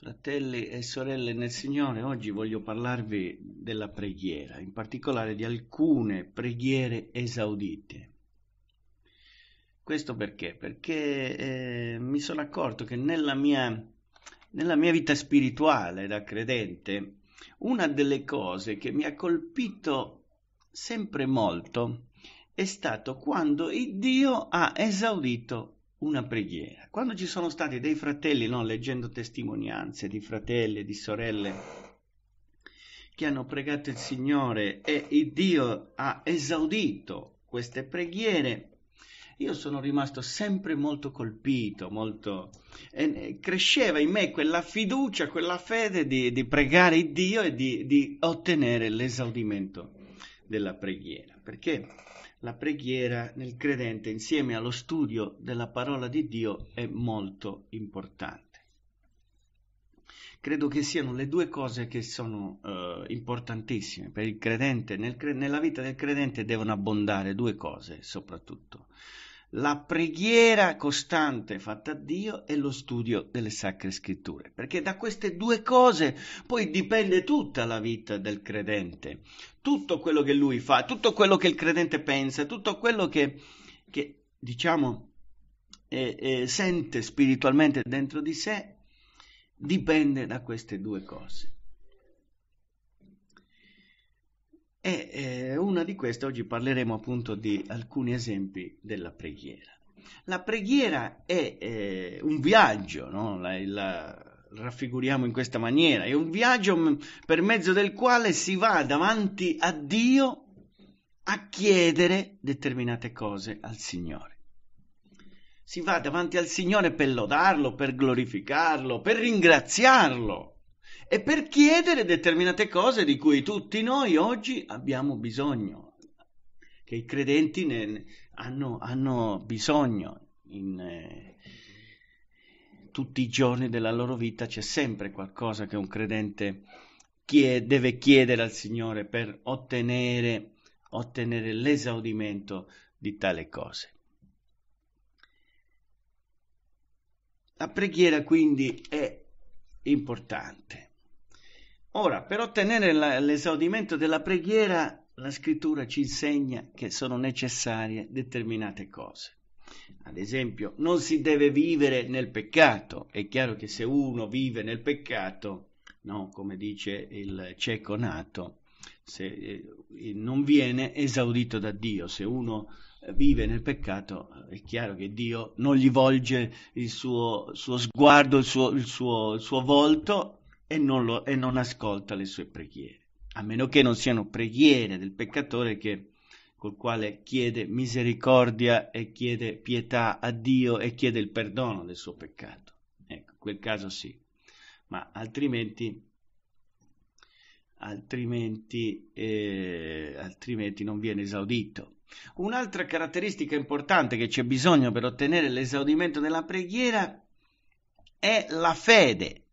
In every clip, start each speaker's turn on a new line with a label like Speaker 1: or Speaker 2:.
Speaker 1: Fratelli e sorelle nel Signore, oggi voglio parlarvi della preghiera, in particolare di alcune preghiere esaudite. Questo perché? Perché eh, mi sono accorto che nella mia, nella mia vita spirituale da credente, una delle cose che mi ha colpito sempre molto è stato quando Dio ha esaudito una preghiera. Quando ci sono stati dei fratelli, no, leggendo testimonianze di fratelli, di sorelle, che hanno pregato il Signore e il Dio ha esaudito queste preghiere, io sono rimasto sempre molto colpito, molto... E cresceva in me quella fiducia, quella fede di, di pregare il Dio e di, di ottenere l'esaudimento della preghiera. Perché la preghiera nel credente insieme allo studio della parola di Dio è molto importante. Credo che siano le due cose che sono eh, importantissime per il credente. Nel cre- nella vita del credente devono abbondare due cose soprattutto la preghiera costante fatta a Dio e lo studio delle sacre scritture, perché da queste due cose poi dipende tutta la vita del credente, tutto quello che lui fa, tutto quello che il credente pensa, tutto quello che, che diciamo, eh, eh, sente spiritualmente dentro di sé, dipende da queste due cose. E eh, una di queste oggi parleremo appunto di alcuni esempi della preghiera. La preghiera è eh, un viaggio, no? la, la, raffiguriamo in questa maniera, è un viaggio mm, per mezzo del quale si va davanti a Dio a chiedere determinate cose al Signore. Si va davanti al Signore per lodarlo, per glorificarlo, per ringraziarlo e per chiedere determinate cose di cui tutti noi oggi abbiamo bisogno, che i credenti ne, hanno, hanno, bisogno. In, eh, tutti i giorni della loro vita c'è sempre qualcosa che un credente chiede, deve chiedere al Signore per ottenere, ottenere l'esaudimento di tale cose. La preghiera quindi è importante. Ora, per ottenere la, l'esaudimento della preghiera, la scrittura ci insegna che sono necessarie determinate cose. Ad esempio, non si deve vivere nel peccato. È chiaro che se uno vive nel peccato, no, come dice il cieco nato, se, eh, non viene esaudito da Dio. Se uno vive nel peccato, eh, è chiaro che Dio non gli volge il suo, suo sguardo, il suo, il suo, il suo volto e non, lo, e non ascolta le sue preghiere, a meno che non siano preghiere del peccatore che, col quale chiede misericordia e chiede pietà a Dio e chiede il perdono del suo peccato. Ecco, in quel caso sì, ma altrimenti altrimenti, eh, altrimenti non viene esaudito. Un'altra caratteristica importante che c'è bisogno per ottenere l'esaudimento della preghiera è la fede.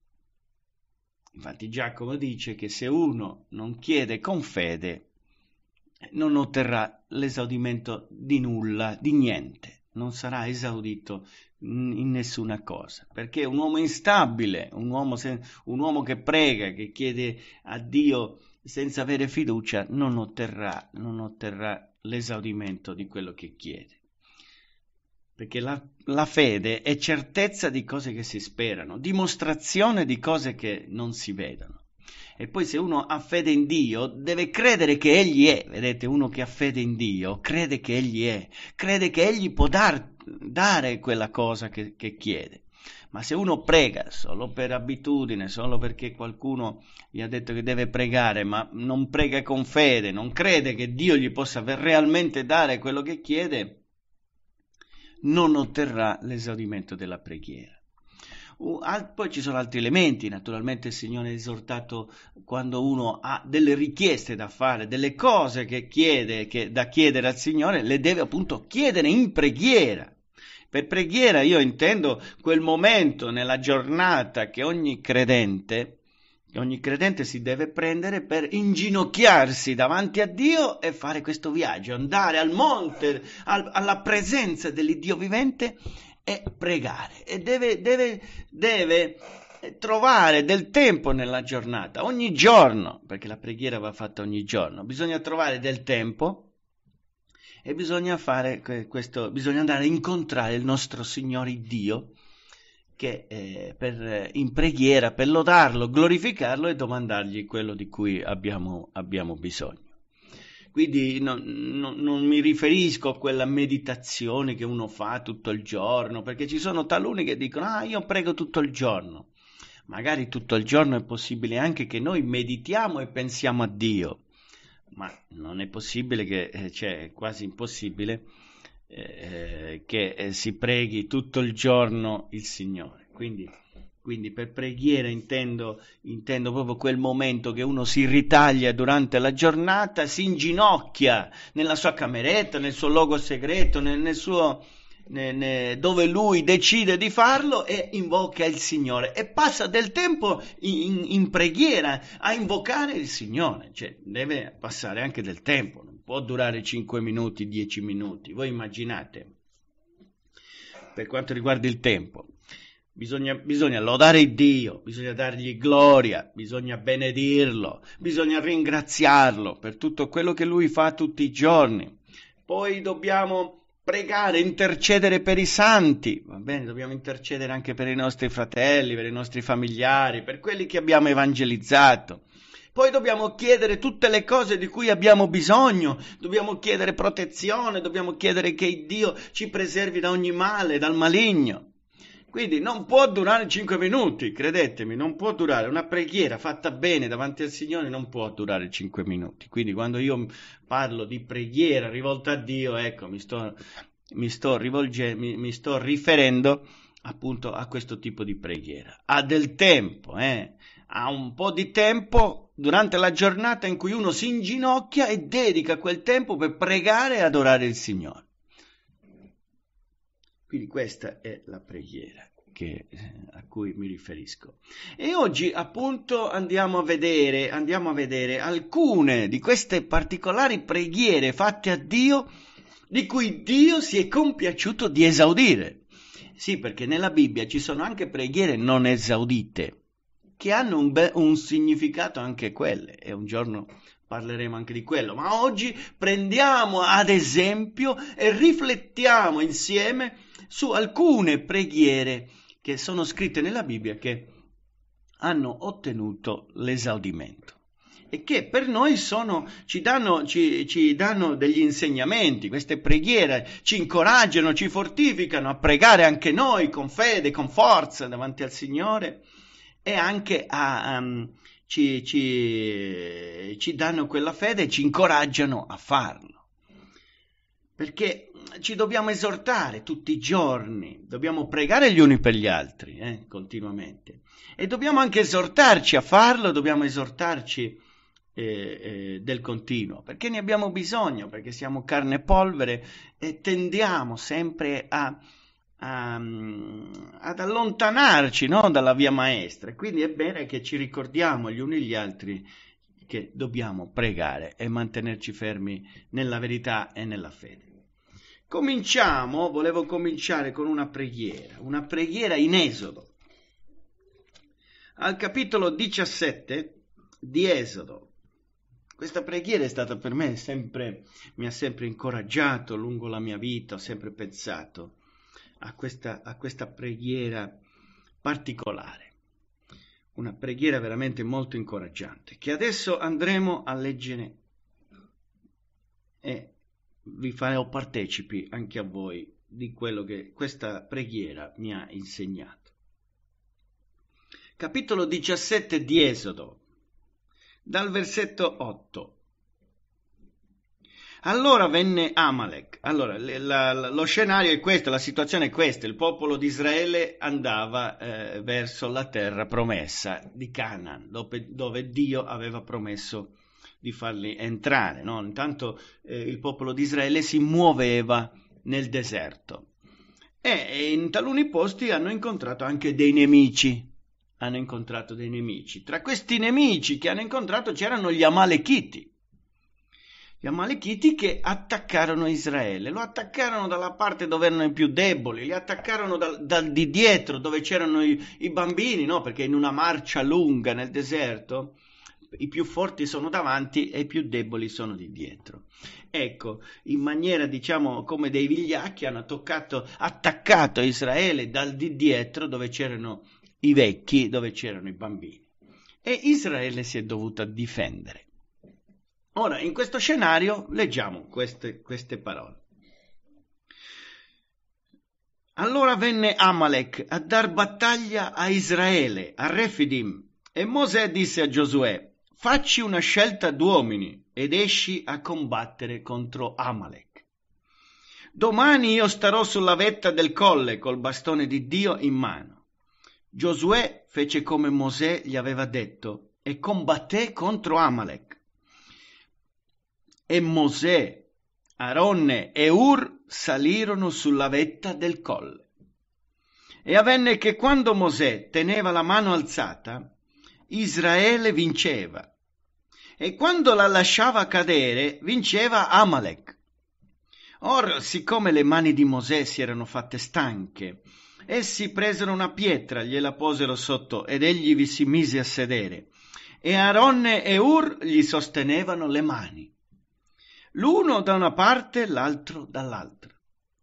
Speaker 1: Infatti Giacomo dice che se uno non chiede con fede, non otterrà l'esaudimento di nulla, di niente, non sarà esaudito in nessuna cosa, perché un uomo instabile, un uomo, sen- un uomo che prega, che chiede a Dio senza avere fiducia, non otterrà, non otterrà l'esaudimento di quello che chiede. Perché la, la fede è certezza di cose che si sperano, dimostrazione di cose che non si vedono. E poi se uno ha fede in Dio, deve credere che Egli è. Vedete, uno che ha fede in Dio crede che Egli è, crede che Egli può dar, dare quella cosa che, che, chiede. Ma se uno prega solo per abitudine, solo perché qualcuno gli ha detto che deve pregare, ma non prega con fede, non crede che Dio gli possa realmente dare quello che chiede, non otterrà l'esaudimento della preghiera. Poi ci sono altri elementi, naturalmente il Signore è esortato quando uno ha delle richieste da fare, delle cose che chiede, che da chiedere al Signore, le deve appunto chiedere in preghiera. Per preghiera io intendo quel momento nella giornata che ogni credente ogni credente si deve prendere per inginocchiarsi davanti a Dio e fare questo viaggio, andare al monte, al, alla presenza dell'Iddio vivente e pregare. E deve, deve, deve trovare del tempo nella giornata, ogni giorno, perché la preghiera va fatta ogni giorno, bisogna trovare del tempo e bisogna fare questo, bisogna andare a incontrare il nostro Signore Dio che, eh, per, eh, in preghiera per lodarlo, glorificarlo e domandargli quello di cui abbiamo, abbiamo bisogno. Quindi no, no, non mi riferisco a quella meditazione che uno fa tutto il giorno, perché ci sono taluni che dicono, ah, io prego tutto il giorno. Magari tutto il giorno è possibile anche che noi meditiamo e pensiamo a Dio, ma non è possibile che, eh, cioè, è quasi impossibile eh, che eh, si preghi tutto il giorno il Signore. Quindi, quindi per preghiera intendo, intendo, proprio quel momento che uno si ritaglia durante la giornata, si inginocchia nella sua cameretta, nel suo luogo segreto, nel, nel suo, dove lui decide di farlo e invoca il Signore e passa del tempo in, in preghiera a invocare il Signore, cioè deve passare anche del tempo, può durare 5 minuti, 10 minuti, voi immaginate. Per quanto riguarda il tempo, bisogna, bisogna lodare Dio, bisogna dargli gloria, bisogna benedirlo, bisogna ringraziarlo per tutto quello che lui fa tutti i giorni. Poi dobbiamo pregare, intercedere per i santi, va bene, dobbiamo intercedere anche per i nostri fratelli, per i nostri familiari, per quelli che abbiamo evangelizzato. Poi dobbiamo chiedere tutte le cose di cui abbiamo bisogno, dobbiamo chiedere protezione, dobbiamo chiedere che Dio ci preservi da ogni male, dal maligno. Quindi non può durare cinque minuti, credetemi, non può durare. Una preghiera fatta bene davanti al Signore non può durare cinque minuti. Quindi quando io parlo di preghiera rivolta a Dio, ecco, mi sto, mi sto, rivolge, mi, mi sto riferendo appunto a questo tipo di preghiera. Ha del tempo, eh? ha un po' di tempo durante la giornata in cui uno si inginocchia e dedica quel tempo per pregare e adorare il Signore. Quindi questa è la preghiera che, eh, a cui mi riferisco. E oggi appunto andiamo a, vedere, andiamo a vedere alcune di queste particolari preghiere fatte a Dio di cui Dio si è compiaciuto di esaudire. Sì, perché nella Bibbia ci sono anche preghiere non esaudite che hanno un, be- un significato anche quelle e un giorno parleremo anche di quello, ma oggi prendiamo ad esempio e riflettiamo insieme su alcune preghiere che sono scritte nella Bibbia che hanno ottenuto l'esaudimento e che per noi sono, ci, danno, ci, ci, danno, degli insegnamenti, queste preghiere ci incoraggiano, ci fortificano a pregare anche noi con fede, con forza davanti al Signore e anche a, um, ci, ci, ci danno quella fede e ci incoraggiano a farlo. Perché ci dobbiamo esortare tutti i giorni, dobbiamo pregare gli uni per gli altri eh, continuamente e dobbiamo anche esortarci a farlo, dobbiamo esortarci eh, eh, del continuo perché ne abbiamo bisogno, perché siamo carne e polvere e tendiamo sempre a a, ehm, ad allontanarci no? dalla via maestra. Quindi è bene che ci ricordiamo gli uni gli altri che dobbiamo pregare e mantenerci fermi nella verità e nella fede. Cominciamo, volevo cominciare con una preghiera, una preghiera in Esodo. Al capitolo 17 di Esodo. Questa preghiera è stata per me sempre, mi ha sempre incoraggiato lungo la mia vita, ho sempre pensato, a questa, a questa preghiera particolare, una preghiera veramente molto incoraggiante, che adesso andremo a leggere e vi farò partecipi anche a voi di quello che questa preghiera mi ha insegnato. Capitolo 17 di Esodo, dal versetto 8. Allora venne Amalek. Allora, la, la, lo scenario è questo, la situazione è questa. Il popolo di Israele andava eh, verso la terra promessa di Canaan, dove, dove, Dio aveva promesso di farli entrare. No? Intanto eh, il popolo di Israele si muoveva nel deserto e in taluni posti hanno incontrato anche dei nemici. Hanno incontrato dei nemici. Tra questi nemici che hanno incontrato c'erano gli Amalekiti gli Amalekiti che attaccarono Israele, lo attaccarono dalla parte dove erano i più deboli, li attaccarono dal, dal di dietro dove c'erano i, i bambini, no? perché in una marcia lunga nel deserto i più forti sono davanti e i più deboli sono di dietro. Ecco, in maniera diciamo come dei vigliacchi hanno toccato, attaccato Israele dal di dietro dove c'erano i vecchi, dove c'erano i bambini. E Israele si è dovuta difendere. Ora, in questo scenario, leggiamo queste, queste parole. Allora venne Amalek a dar battaglia a Israele, a Refidim, e Mosè disse a Giosuè, facci una scelta d'uomini ed esci a combattere contro Amalek. Domani io starò sulla vetta del colle col bastone di Dio in mano. Giosuè fece come Mosè gli aveva detto e combatté contro Amalek e Mosè, Aronne e Ur salirono sulla vetta del colle. E avvenne che quando Mosè teneva la mano alzata, Israele vinceva, e quando la lasciava cadere, vinceva Amalek. Or, siccome le mani di Mosè si erano fatte stanche, essi presero una pietra, gliela posero sotto ed egli vi si mise a sedere, e Aronne e Ur gli sostenevano le mani l'uno da una parte, l'altro dall'altra.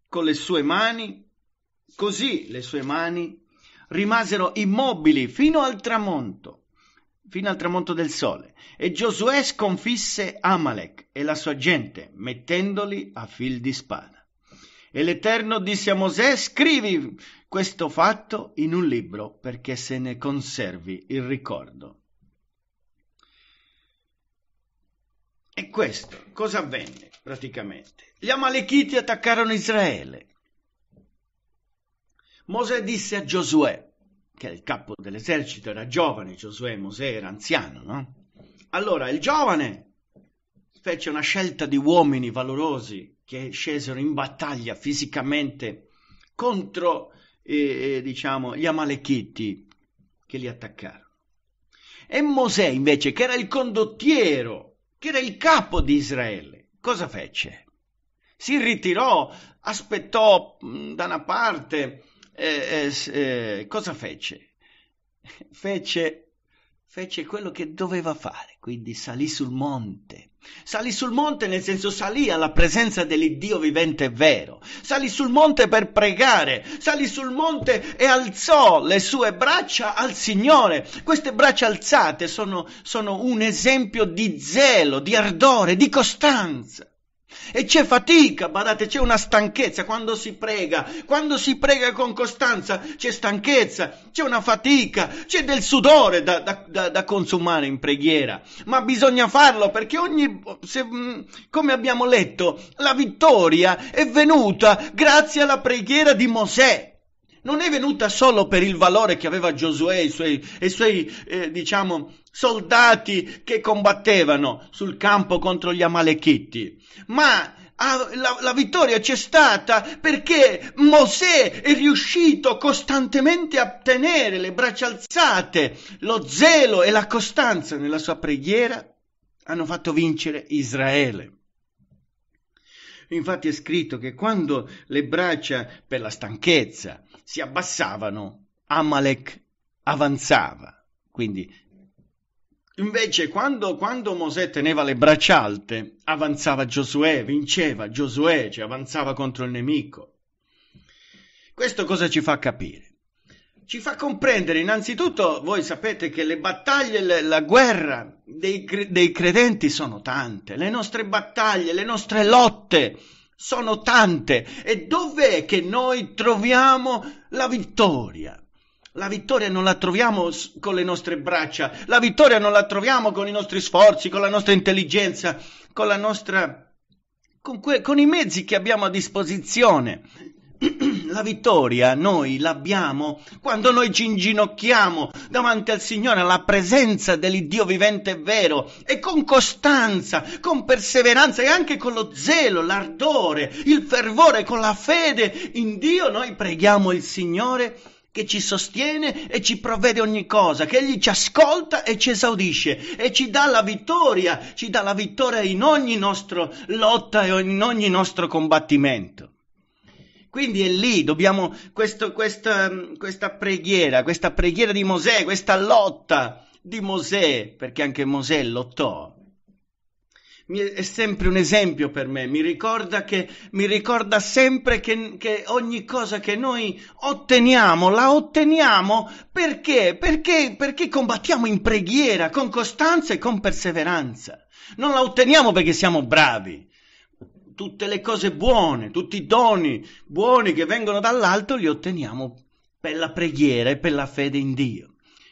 Speaker 1: Con le sue mani, così le sue mani rimasero immobili fino al tramonto, fino al tramonto del sole. E Giosuè sconfisse Amalek e la sua gente, mettendoli a fil di spada. E l'Eterno disse a Mosè, scrivi questo fatto in un libro perché se ne conservi il ricordo. E questo cosa avvenne praticamente? Gli Amalechiti attaccarono Israele. Mosè disse a Giosuè, che il capo dell'esercito era giovane, Giosuè e Mosè era anziano, no? Allora il giovane fece una scelta di uomini valorosi che scesero in battaglia fisicamente contro, eh, eh diciamo, gli Amalechiti che li attaccarono. E Mosè invece, che era il condottiero che era il capo di Israele, cosa fece? Si ritirò, aspettò mm, da una parte, eh, eh, eh, cosa fece? fece? Fece quello che doveva fare, quindi salì sul monte Salì sul monte nel senso salì alla presenza dell'Iddio vivente e vero. Salì sul monte per pregare. Salì sul monte e alzò le sue braccia al Signore. Queste braccia alzate sono, sono un esempio di zelo, di ardore, di costanza. E c'è fatica, badate, c'è una stanchezza quando si prega, quando si prega con costanza c'è stanchezza, c'è una fatica, c'è del sudore da, da, da, da consumare in preghiera, ma bisogna farlo perché ogni, se, mm, come abbiamo letto, la vittoria è venuta grazie alla preghiera di Mosè non è venuta solo per il valore che aveva Giosuè e i suoi, i suoi eh, diciamo, soldati che combattevano sul campo contro gli Amalechiti, ma ah, la, la vittoria c'è stata perché Mosè è riuscito costantemente a tenere le braccia alzate, lo zelo e la costanza nella sua preghiera hanno fatto vincere Israele. Infatti è scritto che quando le braccia, per la stanchezza, si abbassavano, Amalek avanzava. Quindi, invece, quando, quando Mosè teneva le braccia alte, avanzava Giosuè, vinceva Giosuè, cioè avanzava contro il nemico. Questo cosa ci fa capire? Ci fa comprendere, innanzitutto, voi sapete che le battaglie, la guerra dei, dei credenti sono tante, le nostre battaglie, le nostre lotte sono tante. E dov'è che noi troviamo la vittoria? La vittoria non la troviamo con le nostre braccia, la vittoria non la troviamo con i nostri sforzi, con la nostra intelligenza, con la nostra... con, que... con i mezzi che abbiamo a disposizione. la vittoria noi l'abbiamo quando noi ci inginocchiamo davanti al Signore, alla presenza dell'Iddio vivente e vero, e con costanza, con perseveranza e anche con lo zelo, l'ardore, il fervore, con la fede in Dio, noi preghiamo il Signore che ci sostiene e ci provvede ogni cosa, che Egli ci ascolta e ci esaudisce e ci dà la vittoria, ci dà la vittoria in ogni nostra lotta e in ogni nostro combattimento. Quindi è lì, dobbiamo, questo, questa, ehm, questa preghiera, questa preghiera di Mosè, questa lotta di Mosè, perché anche Mosè lottò, è sempre un esempio per me, mi ricorda, che, mi ricorda sempre che, che, ogni cosa che noi otteniamo, la otteniamo perché? perché? Perché combattiamo in preghiera, con costanza e con perseveranza. Non la otteniamo perché siamo bravi, tutte le cose buone, tutti i doni buoni che vengono dall'alto li otteniamo per la preghiera e per la fede in Dio.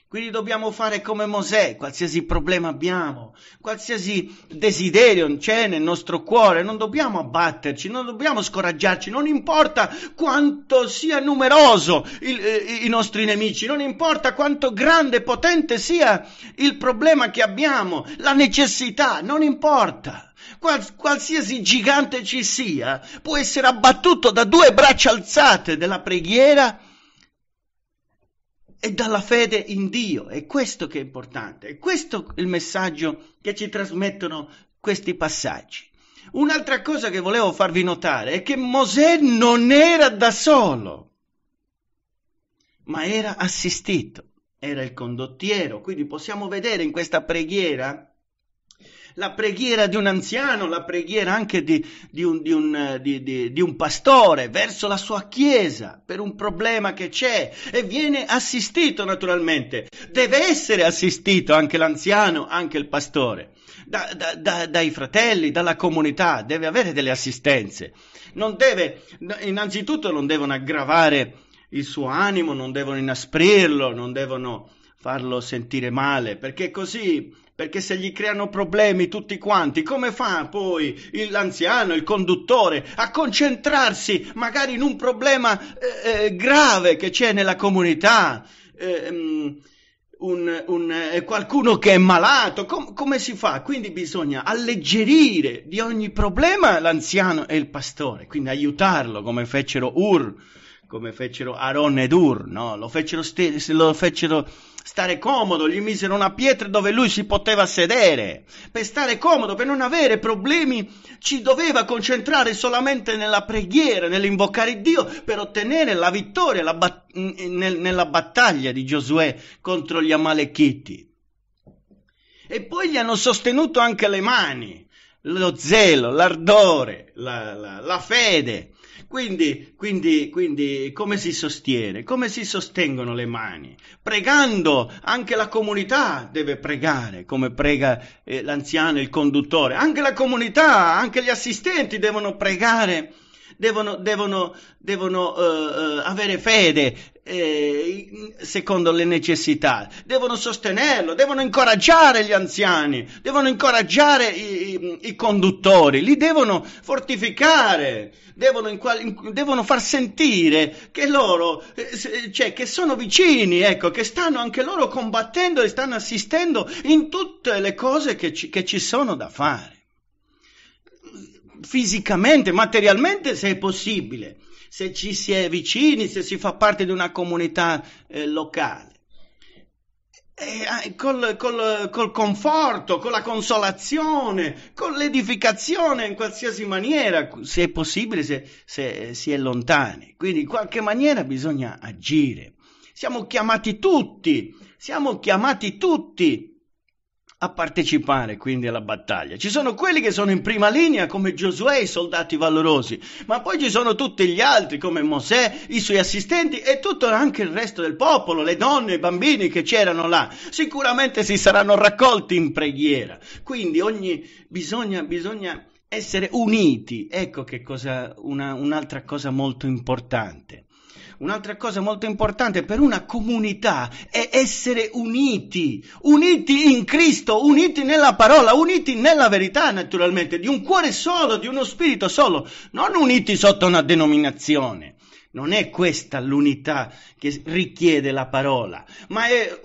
Speaker 1: Quindi dobbiamo fare come Mosè, qualsiasi problema abbiamo, qualsiasi desiderio c'è nel nostro cuore, non dobbiamo abbatterci, non dobbiamo scoraggiarci, non importa quanto sia numeroso il, eh, i nostri nemici, non importa quanto grande e potente sia il problema che abbiamo, la necessità, non importa qualsiasi gigante ci sia, può essere abbattuto da due braccia alzate della preghiera e dalla fede in Dio. È questo che è importante, è questo il messaggio che ci trasmettono questi passaggi. Un'altra cosa che volevo farvi notare è che Mosè non era da solo, ma era assistito, era il condottiero, quindi possiamo vedere in questa preghiera la preghiera di un anziano, la preghiera anche di, di, un, di, un, di, un, pastore verso la sua chiesa per un problema che c'è e viene assistito naturalmente. Deve essere assistito anche l'anziano, anche il pastore, da, da, da, dai fratelli, dalla comunità, deve avere delle assistenze. Non deve, innanzitutto non devono aggravare il suo animo, non devono inasprirlo, non devono farlo sentire male, perché così perché se gli creano problemi tutti quanti, come fa poi l'anziano, il conduttore, a concentrarsi magari in un problema eh, eh grave che c'è nella comunità? Eh, mm, un, un, eh, qualcuno che è malato, com- come si fa? Quindi bisogna alleggerire di ogni problema l'anziano e il pastore, quindi aiutarlo come fecero Ur come fecero Aaron ed Ur, no? lo, fecero sti- lo fecero stare comodo, gli misero una pietra dove lui si poteva sedere. Per stare comodo, per non avere problemi, ci doveva concentrare solamente nella preghiera, nell'invocare Dio per ottenere la vittoria la bat- nel- nella battaglia di Giosuè contro gli Amalechiti. E poi gli hanno sostenuto anche le mani, lo zelo, l'ardore, la, la, la fede quindi, quindi, quindi come si sostiene? Come si sostengono le mani? Pregando, anche la comunità deve pregare, come prega eh, l'anziano, il conduttore, anche la comunità, anche gli assistenti devono pregare devono, devono, devono uh, avere fede eh, secondo le necessità, devono sostenerlo, devono incoraggiare gli anziani, devono incoraggiare i, i, i conduttori, li devono fortificare, devono, in, in, devono far sentire che loro, eh, cioè, che sono vicini, ecco, che stanno anche loro combattendo e stanno assistendo in tutte le cose che ci, che ci sono da fare fisicamente, materialmente se è possibile, se ci si è vicini, se si fa parte di una comunità eh, locale. E, eh, col, col, col conforto, con la consolazione, con l'edificazione in qualsiasi maniera, se è possibile, se, se si è lontani. Quindi in qualche maniera bisogna agire. Siamo chiamati tutti, siamo chiamati tutti a partecipare quindi alla battaglia. Ci sono quelli che sono in prima linea come Giosuè i soldati valorosi, ma poi ci sono tutti gli altri come Mosè, i suoi assistenti e tutto anche il resto del popolo, le donne, i bambini che c'erano là. Sicuramente si saranno raccolti in preghiera. Quindi ogni bisogna, bisogna essere uniti. Ecco che cosa, una, un'altra cosa molto importante. Un'altra cosa molto importante per una comunità è essere uniti, uniti in Cristo, uniti nella parola, uniti nella verità naturalmente, di un cuore solo, di uno spirito solo, non uniti sotto una denominazione. Non è questa l'unità che richiede la parola, ma è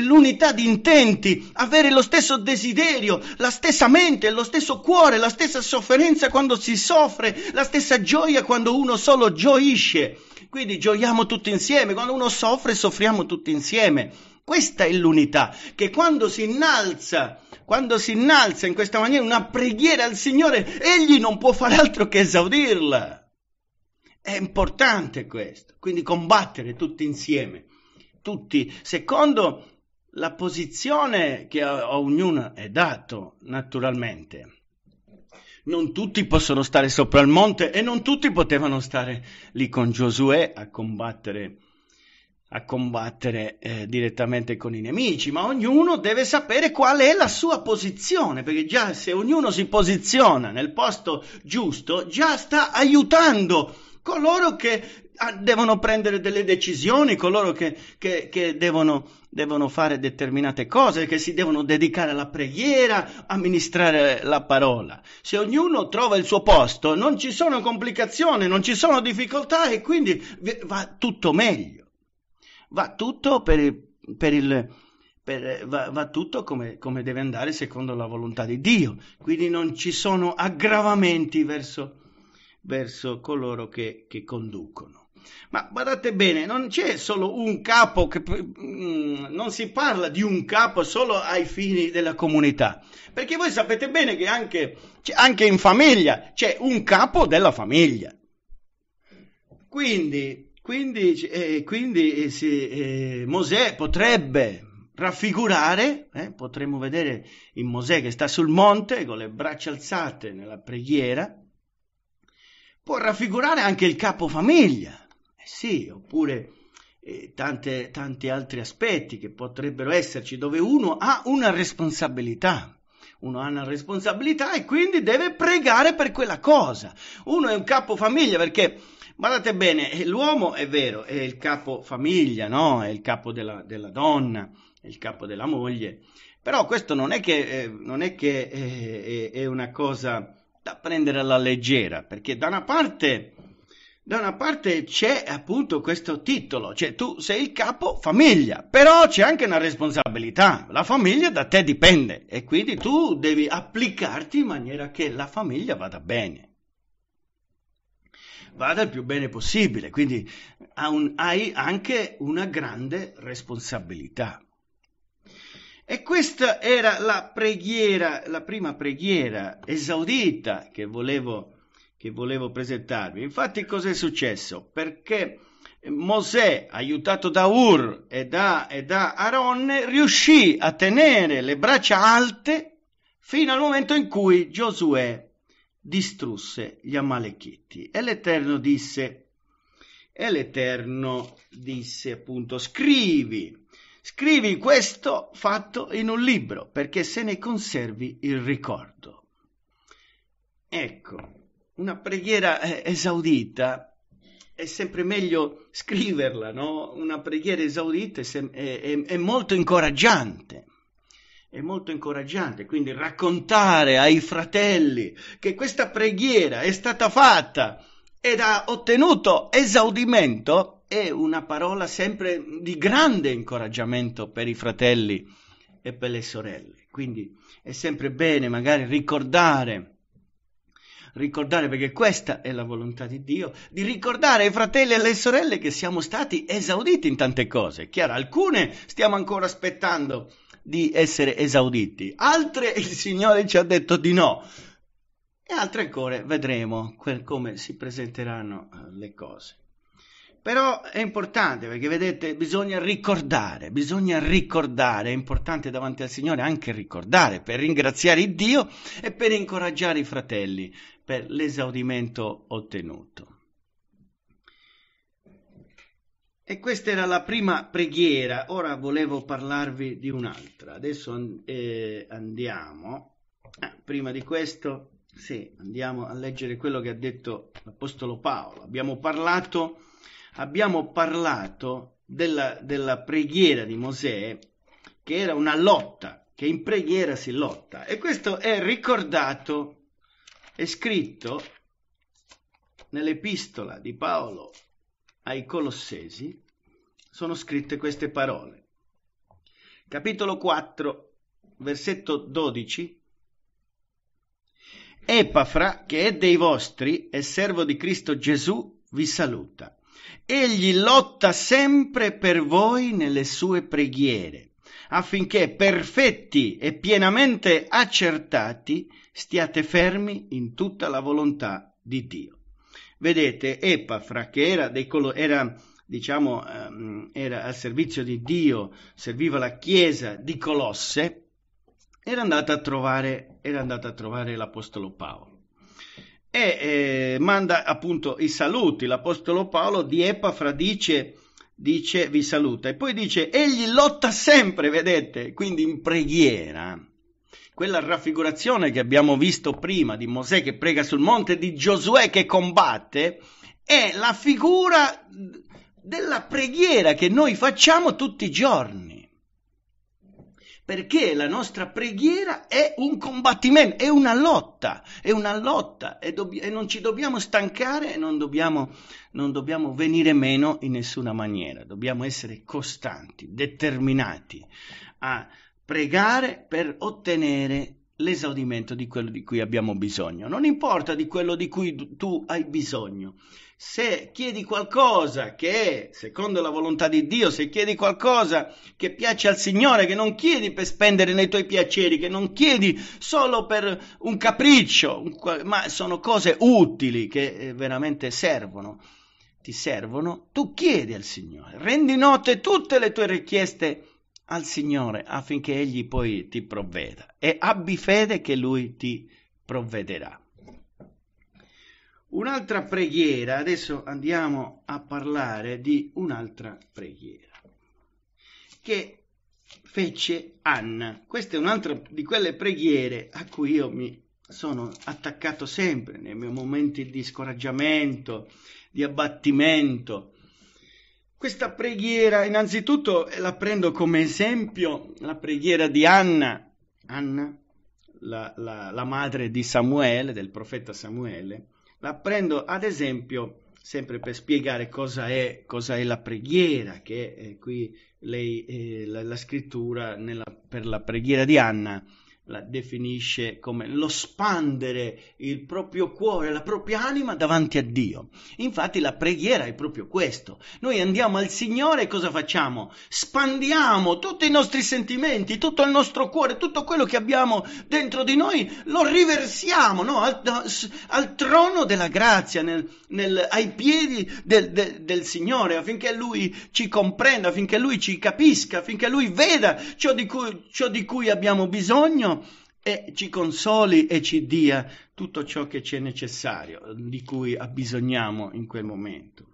Speaker 1: l'unità di intenti, avere lo stesso desiderio, la stessa mente, lo stesso cuore, la stessa sofferenza quando si soffre, la stessa gioia quando uno solo gioisce. Quindi gioiamo tutti insieme, quando uno soffre soffriamo tutti insieme. Questa è l'unità che quando si innalza, quando si innalza in questa maniera una preghiera al Signore, egli non può fare altro che esaudirla. È importante questo, quindi combattere tutti insieme, tutti secondo la posizione che a, ognuno è dato, naturalmente. Non tutti possono stare sopra il monte e non tutti potevano stare lì con Giosuè a combattere, a combattere eh, direttamente con i nemici, ma ognuno deve sapere qual è la sua posizione, perché già se ognuno si posiziona nel posto giusto, già sta aiutando coloro che ah, devono prendere delle decisioni, coloro che, che, che devono, devono, fare determinate cose, che si devono dedicare alla preghiera, amministrare la parola. Se ognuno trova il suo posto, non ci sono complicazioni, non ci sono difficoltà e quindi va tutto meglio. Va tutto per per il per, va, va, tutto come, come, deve andare secondo la volontà di Dio, quindi non ci sono aggravamenti verso, Dio verso coloro che, che conducono. Ma guardate bene, non c'è solo un capo, che, mm, non si parla di un capo solo ai fini della comunità, perché voi sapete bene che anche, anche in famiglia c'è un capo della famiglia. Quindi, quindi, eh, quindi eh, sì, eh, Mosè potrebbe raffigurare, eh, potremmo vedere in Mosè che sta sul monte con le braccia alzate nella preghiera, Può raffigurare anche il capofamiglia, eh sì, oppure eh, tante, tanti altri aspetti che potrebbero esserci dove uno ha una responsabilità. Uno ha una responsabilità e quindi deve pregare per quella cosa. Uno è un capo famiglia perché Guardate bene, eh, l'uomo è vero, è il capo famiglia, no? È il capo della, della donna, è il capo della moglie. Però questo non è che, eh, non è, che eh, è, è, una cosa da prendere alla leggera, perché da una parte, da una parte c'è appunto questo titolo, cioè tu sei il capo famiglia, però c'è anche una responsabilità, la famiglia da te dipende e quindi tu devi applicarti in maniera che la famiglia vada bene. Vada il più bene possibile, quindi hai anche una grande responsabilità. E questa era la preghiera, la prima preghiera esaudita che volevo, che volevo presentarvi. Infatti cos'è successo? Perché Mosè, aiutato da Ur e da, e da Aronne, riuscì a tenere le braccia alte fino al momento in cui Giosuè distrusse gli Amalechiti. E l'Eterno disse, e l'Eterno disse appunto, scrivi Scrivi questo fatto in un libro perché se ne conservi il ricordo. Ecco, una preghiera eh, esaudita è sempre meglio scriverla, no? Una preghiera esaudita è, sem- è, è, è molto incoraggiante è molto incoraggiante, quindi raccontare ai fratelli che questa preghiera è stata fatta ed ha ottenuto esaudimento è una parola sempre di grande incoraggiamento per i fratelli e per le sorelle. Quindi è sempre bene magari ricordare, ricordare perché questa è la volontà di Dio, di ricordare ai fratelli e alle sorelle che siamo stati esauditi in tante cose. Chiaro, alcune stiamo ancora aspettando di essere esauditi, altre il Signore ci ha detto di no. E altre ancora vedremo come si presenteranno eh, le cose. Però è importante perché vedete, bisogna ricordare, bisogna ricordare, è importante davanti al Signore anche ricordare per ringraziare Dio e per incoraggiare i fratelli per l'esaudimento ottenuto. E questa era la prima preghiera, ora volevo parlarvi di un'altra. Adesso eh, andiamo, ah, prima di questo, sì, andiamo a leggere quello che ha detto l'Apostolo Paolo. Abbiamo parlato abbiamo parlato della, della preghiera di Mosè, che era una lotta, che in preghiera si lotta. E questo è ricordato è scritto nell'epistola di Paolo ai Colossesi, sono scritte queste parole. Capitolo 4, versetto 12. Epafra, che è dei vostri e servo di Cristo Gesù, vi saluta. Egli lotta sempre per voi nelle sue preghiere, affinché perfetti e pienamente accertati stiate fermi in tutta la volontà di Dio. Vedete, Epafra, che era, dei colo- era diciamo, ehm, era al servizio di Dio, serviva la chiesa di Colosse, era andata a trovare, andata a trovare l'Apostolo Paolo e eh, manda appunto i saluti. L'Apostolo Paolo di Epafra dice, dice vi saluta e poi dice egli lotta sempre, vedete, quindi in preghiera. Quella raffigurazione che abbiamo visto prima di Mosè che prega sul monte, di Giosuè che combatte, è la figura della preghiera che noi facciamo tutti i giorni perché la nostra preghiera è un combattimento, è una lotta, è una lotta e, dobb- e non ci dobbiamo stancare e non dobbiamo, non dobbiamo venire meno in nessuna maniera, dobbiamo essere costanti, determinati a pregare per ottenere l'esaudimento di quello di cui abbiamo bisogno, non importa di quello di cui tu hai bisogno, se chiedi qualcosa che è secondo la volontà di Dio, se chiedi qualcosa che piace al Signore, che non chiedi per spendere nei tuoi piaceri, che non chiedi solo per un capriccio, ma sono cose utili che eh, veramente servono, ti servono, tu chiedi al Signore, rendi note tutte le tue richieste al Signore affinché Egli poi ti provveda e abbi fede che Lui ti provvederà. Un'altra preghiera, adesso andiamo a parlare di un'altra preghiera che fece Anna. Questa è un'altra di quelle preghiere a cui io mi sono attaccato sempre nei miei momenti di scoraggiamento, di abbattimento. Questa preghiera, innanzitutto, la prendo come esempio, la preghiera di Anna, Anna, la, la, la madre di Samuele, del profeta Samuele, la prendo ad esempio sempre per spiegare cosa è, cosa è la preghiera, che eh, qui lei, eh, la, la, scrittura nella, per la preghiera di Anna la definisce come lo spandere il proprio cuore, la propria anima davanti a Dio. Infatti la preghiera è proprio questo. Noi andiamo al Signore e cosa facciamo? Spandiamo tutti i nostri sentimenti, tutto il nostro cuore, tutto quello che abbiamo dentro di noi, lo riversiamo no? al, al, trono della grazia, nel, nel, ai piedi del, del, del Signore, affinché Lui ci comprenda, affinché Lui ci capisca, affinché Lui veda ciò di cui, ciò di cui abbiamo bisogno e ci consoli e ci dia tutto ciò che ci è necessario, di cui abbisogniamo in quel momento.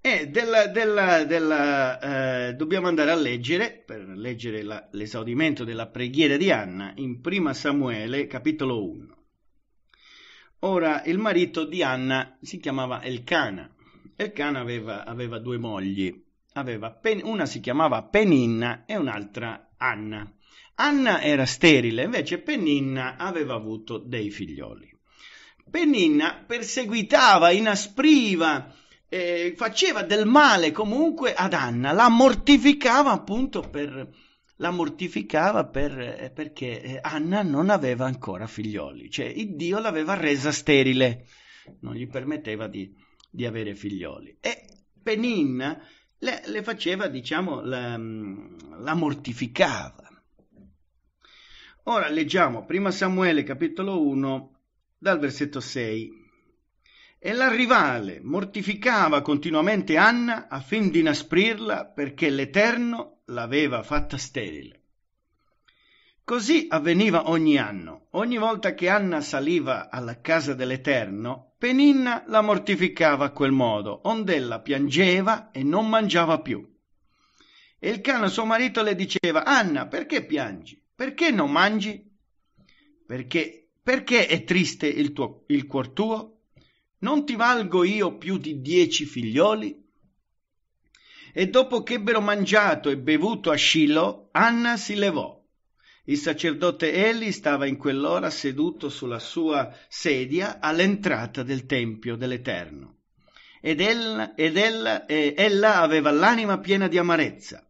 Speaker 1: E della, della, della, eh, dobbiamo andare a leggere, per leggere la, l'esaudimento della preghiera di Anna, in 1 Samuele, capitolo 1. Ora, il marito di Anna si chiamava Elcana. Elcana aveva, aveva due mogli, aveva, una si chiamava Peninna e un'altra Anna. Anna era sterile, invece Peninna aveva avuto dei figlioli. Peninna perseguitava, inaspriva, eh, faceva del male comunque ad Anna, la mortificava appunto per, la mortificava per, eh, perché eh, Anna non aveva ancora figlioli, cioè il Dio l'aveva resa sterile, non gli permetteva di, di avere figlioli. E Peninna le, le faceva, diciamo, la, la mortificava Ora leggiamo 1 Samuele capitolo 1 dal versetto 6. E la rivale mortificava continuamente Anna a fin di inasprirla perché l'Eterno l'aveva fatta sterile. Così avveniva ogni anno. Ogni volta che Anna saliva alla casa dell'Eterno, Peninna la mortificava a quel modo, ond'ella piangeva e non mangiava più. E il cano suo marito le diceva, Anna, perché piangi? Perché non mangi? Perché, perché è triste il, tuo, il cuor tuo? Non ti valgo io più di dieci figlioli? E dopo che ebbero mangiato e bevuto a Shiloh, Anna si levò. Il sacerdote Eli stava in quell'ora seduto sulla sua sedia all'entrata del Tempio dell'Eterno. Ed, ella, ed ella, eh, ella aveva l'anima piena di amarezza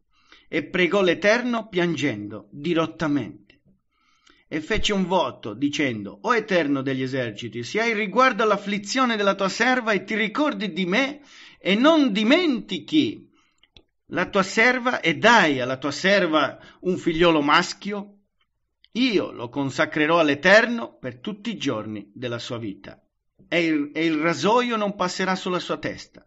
Speaker 1: e pregò l'Eterno piangendo dirottamente. E fece un voto, dicendo, O Eterno degli eserciti, se hai riguardo all'afflizione della tua serva e ti ricordi di me e non dimentichi la tua serva e dai alla tua serva un figliolo maschio, io lo consacrerò all'Eterno per tutti i giorni della sua vita e il, e il rasoio non passerà sulla sua testa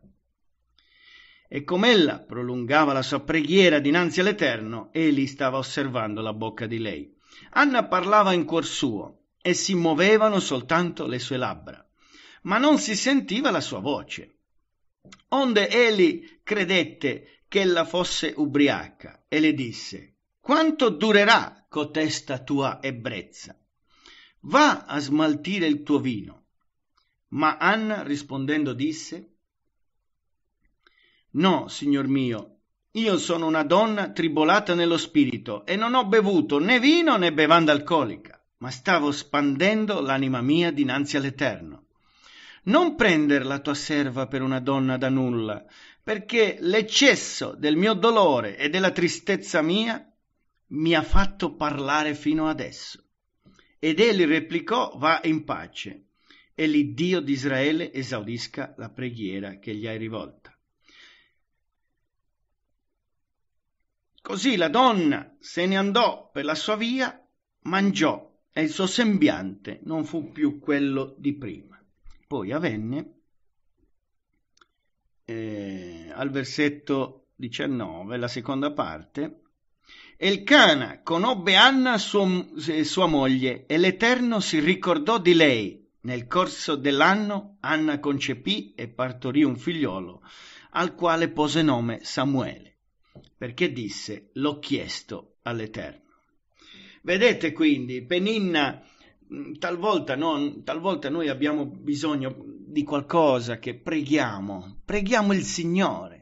Speaker 1: e com'ella prolungava la sua preghiera dinanzi all'Eterno, egli stava osservando la bocca di lei. Anna parlava in cuor suo e si muovevano soltanto le sue labbra, ma non si sentiva la sua voce. Onde Eli credette che ella fosse ubriaca e le disse: Quanto durerà cotesta tua ebbrezza? Va a smaltire il tuo vino. Ma Anna rispondendo disse: No, signor mio, io sono una donna tribolata nello spirito e non ho bevuto né vino né bevanda alcolica, ma stavo spandendo l'anima mia dinanzi all'Eterno. Non prender la tua serva per una donna da nulla, perché l'eccesso del mio dolore e della tristezza mia mi ha fatto parlare fino adesso. Ed egli replicò, va in pace, e l'Iddio di Israele esaudisca la preghiera che gli hai rivolta. Così la donna se ne andò per la sua via, mangiò e il suo sembiante non fu più quello di prima. Poi avvenne eh, al versetto 19, la seconda parte, e il Cana conobbe Anna sua, sua moglie e l'Eterno si ricordò di lei. Nel corso dell'anno Anna concepì e partorì un figliolo al quale pose nome Samuele perché disse l'ho chiesto all'Eterno. Vedete quindi, Peninna, mm, talvolta, non, talvolta noi abbiamo bisogno di qualcosa che preghiamo, preghiamo il Signore.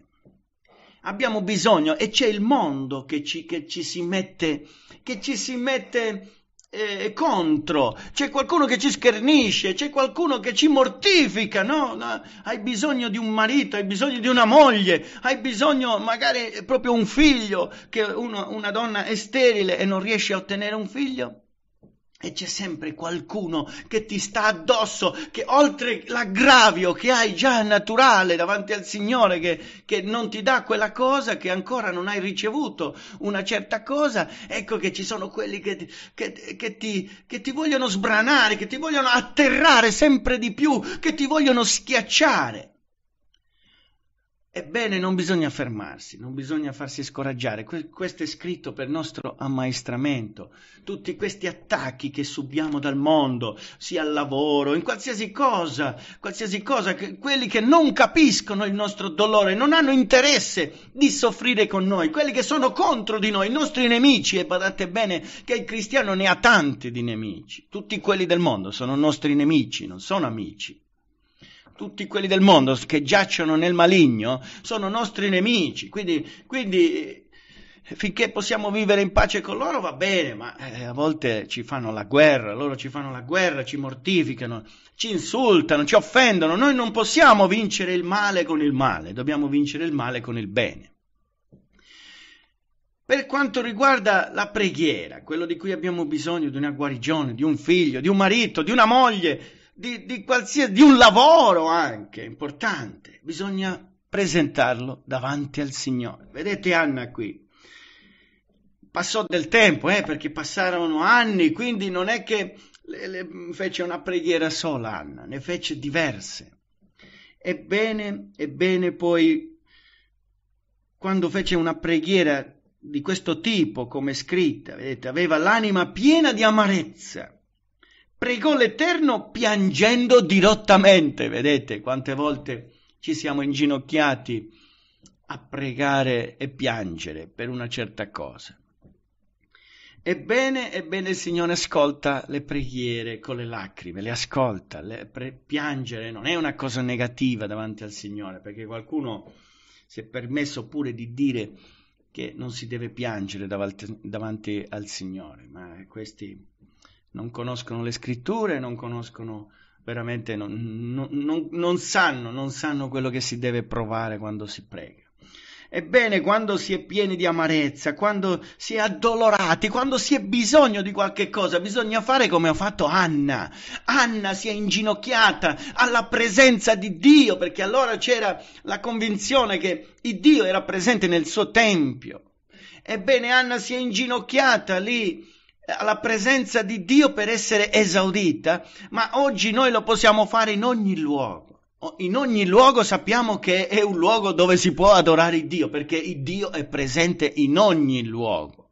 Speaker 1: Abbiamo bisogno e c'è il mondo che ci, che ci si mette, che ci si mette eh, contro, c'è qualcuno che ci schernisce, c'è qualcuno che ci mortifica, no? no? Hai bisogno di un marito, hai bisogno di una moglie, hai bisogno magari proprio un figlio, che uno, una donna è sterile e non riesce a ottenere un figlio? E c'è sempre qualcuno che ti sta addosso, che oltre l'aggravio che hai già naturale davanti al Signore, che, che, non ti dà quella cosa, che ancora non hai ricevuto una certa cosa, ecco che ci sono quelli che che, che ti, ti vogliono sbranare, che ti vogliono atterrare sempre di più, che ti vogliono schiacciare. Ebbene, non bisogna fermarsi, non bisogna farsi scoraggiare. Que- questo è scritto per nostro ammaestramento. Tutti questi attacchi che subiamo dal mondo, sia al lavoro, in qualsiasi cosa, qualsiasi cosa, che- quelli che non capiscono il nostro dolore, non hanno interesse di soffrire con noi, quelli che sono contro di noi, i nostri nemici, e badate bene che il cristiano ne ha tanti di nemici. Tutti quelli del mondo sono nostri nemici, non sono amici tutti quelli del mondo che giacciono nel maligno sono nostri nemici, quindi, quindi eh, finché possiamo vivere in pace con loro va bene, ma eh, a volte ci fanno la guerra, loro ci fanno la guerra, ci mortificano, ci insultano, ci offendono. Noi non possiamo vincere il male con il male, dobbiamo vincere il male con il bene. Per quanto riguarda la preghiera, quello di cui abbiamo bisogno, di una guarigione, di un figlio, di un marito, di una moglie, di, di, qualsiasi, di un lavoro anche importante. Bisogna presentarlo davanti al Signore. Vedete Anna qui. Passò del tempo, eh, perché passarono anni, quindi non è che le, le, fece una preghiera sola Anna, ne fece diverse. Ebbene, ebbene poi, quando fece una preghiera di questo tipo, come scritta, vedete, aveva l'anima piena di amarezza pregò l'Eterno piangendo dirottamente. Vedete quante volte ci siamo inginocchiati a pregare e piangere per una certa cosa. Ebbene, ebbene il Signore ascolta le preghiere con le lacrime, le ascolta. Le pre- piangere non è una cosa negativa davanti al Signore, perché qualcuno si è permesso pure di dire che non si deve piangere davanti, davanti al Signore, ma questi non conoscono le scritture, non conoscono veramente, non, non, non, non, sanno, non sanno quello che si deve provare quando si prega. Ebbene, quando si è pieni di amarezza, quando si è addolorati, quando si è bisogno di qualche cosa, bisogna fare come ha fatto Anna. Anna si è inginocchiata alla presenza di Dio, perché allora c'era la convinzione che Dio era presente nel suo tempio. Ebbene, Anna si è inginocchiata lì alla presenza di Dio per essere esaudita, ma oggi noi lo possiamo fare in ogni luogo. In ogni luogo sappiamo che è un luogo dove si può adorare Dio, perché Dio è presente in ogni luogo.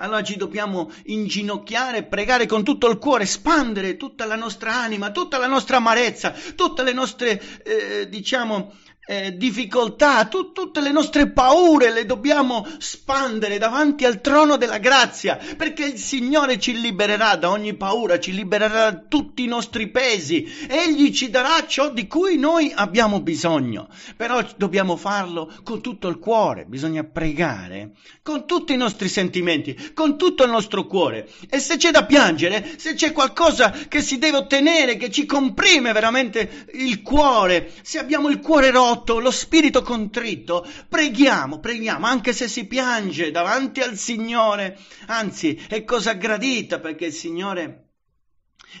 Speaker 1: Allora ci dobbiamo inginocchiare, pregare con tutto il cuore, espandere tutta la nostra anima, tutta la nostra amarezza, tutte le nostre, eh, diciamo, eh, difficoltà, tu, tutte le nostre paure le dobbiamo spandere davanti al trono della grazia, perché il Signore ci libererà da ogni paura, ci libererà da tutti i nostri pesi, Egli ci darà ciò di cui noi abbiamo bisogno, però dobbiamo farlo con tutto il cuore, bisogna pregare con tutti i nostri sentimenti, con tutto il nostro cuore e se c'è da piangere, se c'è qualcosa che si deve ottenere, che ci comprime veramente il cuore, se abbiamo il cuore rotto, sotto lo spirito contrito, preghiamo, preghiamo, anche se si piange davanti al Signore, anzi è cosa gradita perché il Signore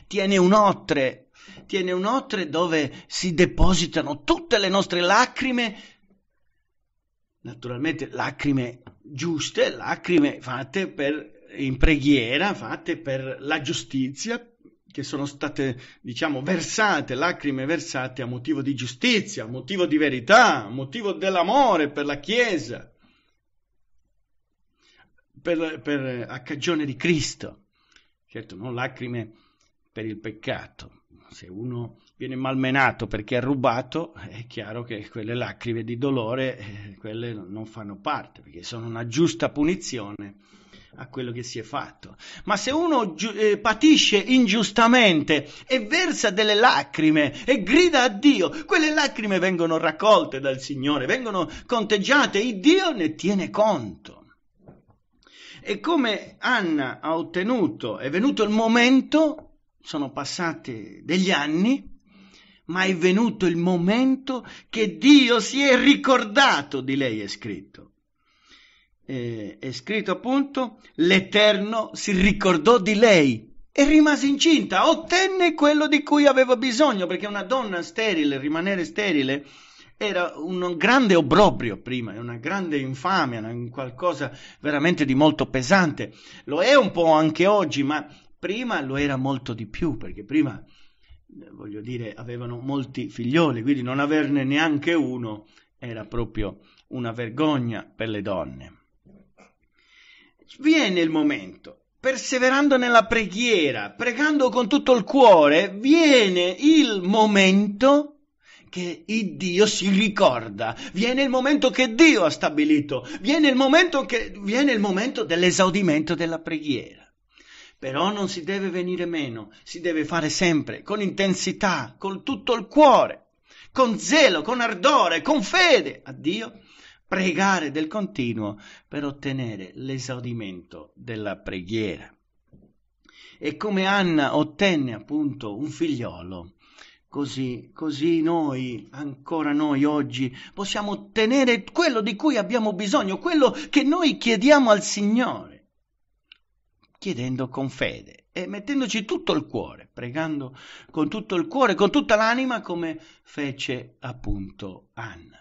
Speaker 1: tiene un otre, tiene un otre dove si depositano tutte le nostre lacrime, naturalmente lacrime giuste, lacrime fatte per, in preghiera, fatte per la giustizia, che sono state, diciamo, versate, lacrime versate a motivo di giustizia, a motivo di verità, a motivo dell'amore per la Chiesa, per, per, eh, a cagione di Cristo. Certo, non lacrime per il peccato. Se uno viene malmenato perché ha rubato, è chiaro che quelle lacrime di dolore, eh, quelle non fanno parte, perché sono una giusta punizione a quello che si è fatto. Ma se uno giu- eh, patisce ingiustamente e versa delle lacrime e grida a Dio, quelle lacrime vengono raccolte dal Signore, vengono conteggiate, e Dio ne tiene conto. E come Anna ha ottenuto, è venuto il momento, sono passati degli anni, ma è venuto il momento che Dio si è ricordato di lei, è scritto eh, è scritto appunto, l'Eterno si ricordò di lei e rimase incinta, ottenne quello di cui aveva bisogno, perché una donna sterile, rimanere sterile, era un grande obbrobrio prima, una grande infamia, qualcosa veramente di molto pesante. Lo è un po' anche oggi, ma prima lo era molto di più, perché prima, eh, voglio dire, avevano molti figlioli, quindi non averne neanche uno era proprio una vergogna per le donne viene il momento. Perseverando nella preghiera, pregando con tutto il cuore, viene il momento che Dio si ricorda, viene il momento che Dio ha stabilito, viene il momento, che, viene il momento dell'esaudimento della preghiera. Però non si deve venire meno, si deve fare sempre, con intensità, con tutto il cuore, con zelo, con ardore, con fede a Dio pregare del continuo per ottenere l'esaudimento della preghiera. E come Anna ottenne appunto un figliolo, così, così noi, ancora noi oggi, possiamo ottenere quello di cui abbiamo bisogno, quello che noi chiediamo al Signore chiedendo con fede e mettendoci tutto il cuore, pregando con tutto il cuore, con tutta l'anima, come fece appunto Anna.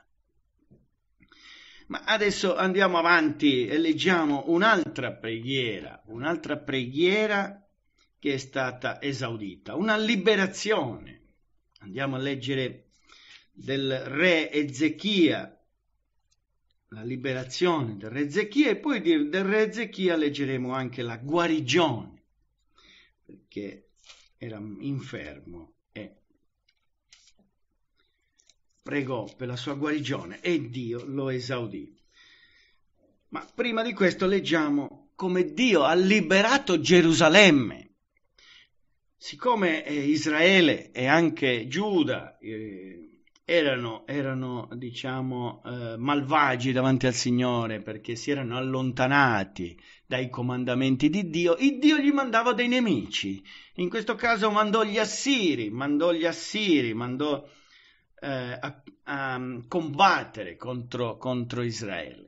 Speaker 1: Ma adesso andiamo avanti e leggiamo un'altra preghiera, un'altra preghiera che è stata esaudita, una liberazione. Andiamo a leggere del re Ezechia, la liberazione del re Ezechia e poi del re Ezechia leggeremo anche la guarigione, perché era infermo pregò per la sua guarigione e Dio lo esaudì. Ma prima di questo leggiamo come Dio ha liberato Gerusalemme. Siccome eh, Israele e anche Giuda eh, erano, erano, diciamo, eh, malvagi davanti al Signore perché si erano allontanati dai comandamenti di Dio, il Dio gli mandava dei nemici. In questo caso mandò gli Assiri, mandò gli Assiri, mandò eh, a, a, mm, combattere contro, contro Israele.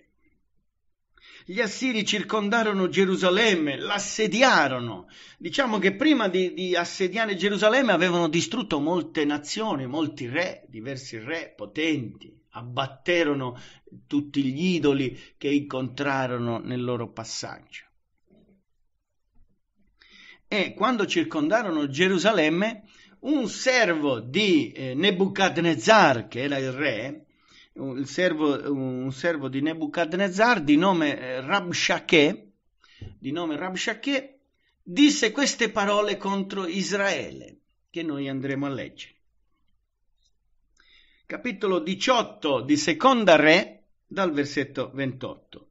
Speaker 1: Gli assiri circondarono Gerusalemme, l'assediarono. Diciamo che prima di, di, assediare Gerusalemme avevano distrutto molte nazioni, molti re, diversi re potenti, abbatterono tutti gli idoli che incontrarono nel loro passaggio. E quando circondarono Gerusalemme, un servo di eh, Nebuchadnezzar, che era il re, un servo, un servo di Nebuchadnezzar di nome eh, Rabshakeh, di nome Rabshakeh, disse queste parole contro Israele, che noi andremo a leggere. Capitolo 18 di Seconda Re, dal versetto 28.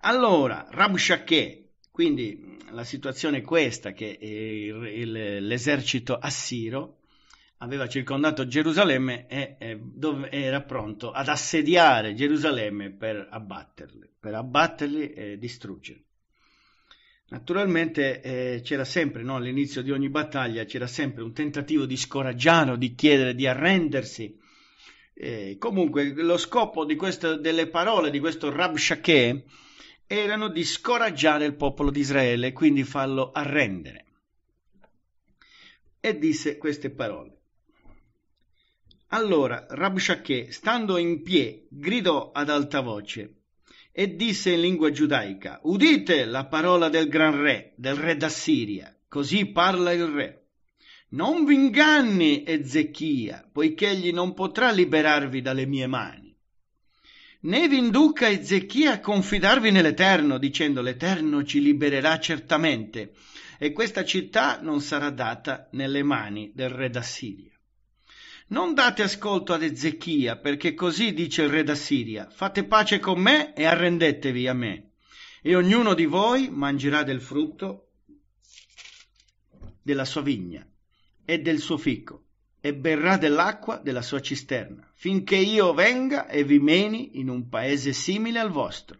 Speaker 1: Allora Rabshakeh, quindi la situazione è questa, che eh, il, il, l'esercito assiro aveva circondato Gerusalemme e, e dove, era pronto ad assediare Gerusalemme per abbatterli, per abbatterli e distruggerli. Naturalmente eh, c'era sempre, no, all'inizio di ogni battaglia, c'era sempre un tentativo di scoraggiare, di chiedere di arrendersi. Eh, comunque lo scopo questo, delle parole di questo Rabshakeh erano di scoraggiare il popolo di Israele e quindi farlo arrendere. E disse queste parole. Allora Rabshakeh, stando in pie, gridò ad alta voce e disse in lingua giudaica, Udite la parola del gran re, del re d'Assiria, così parla il re. Non vi inganni Ezechia, poiché egli non potrà liberarvi dalle mie mani Né induca Ezechia a confidarvi nell'Eterno, dicendo l'Eterno ci libererà certamente, e questa città non sarà data nelle mani del re d'Assiria. Non date ascolto ad Ezechia, perché così dice il re d'Assiria, fate pace con me e arrendetevi a me, e ognuno di voi mangerà del frutto della sua vigna e del suo fico e berrà dell'acqua della sua cisterna, finché io venga e vi meni in un paese simile al vostro.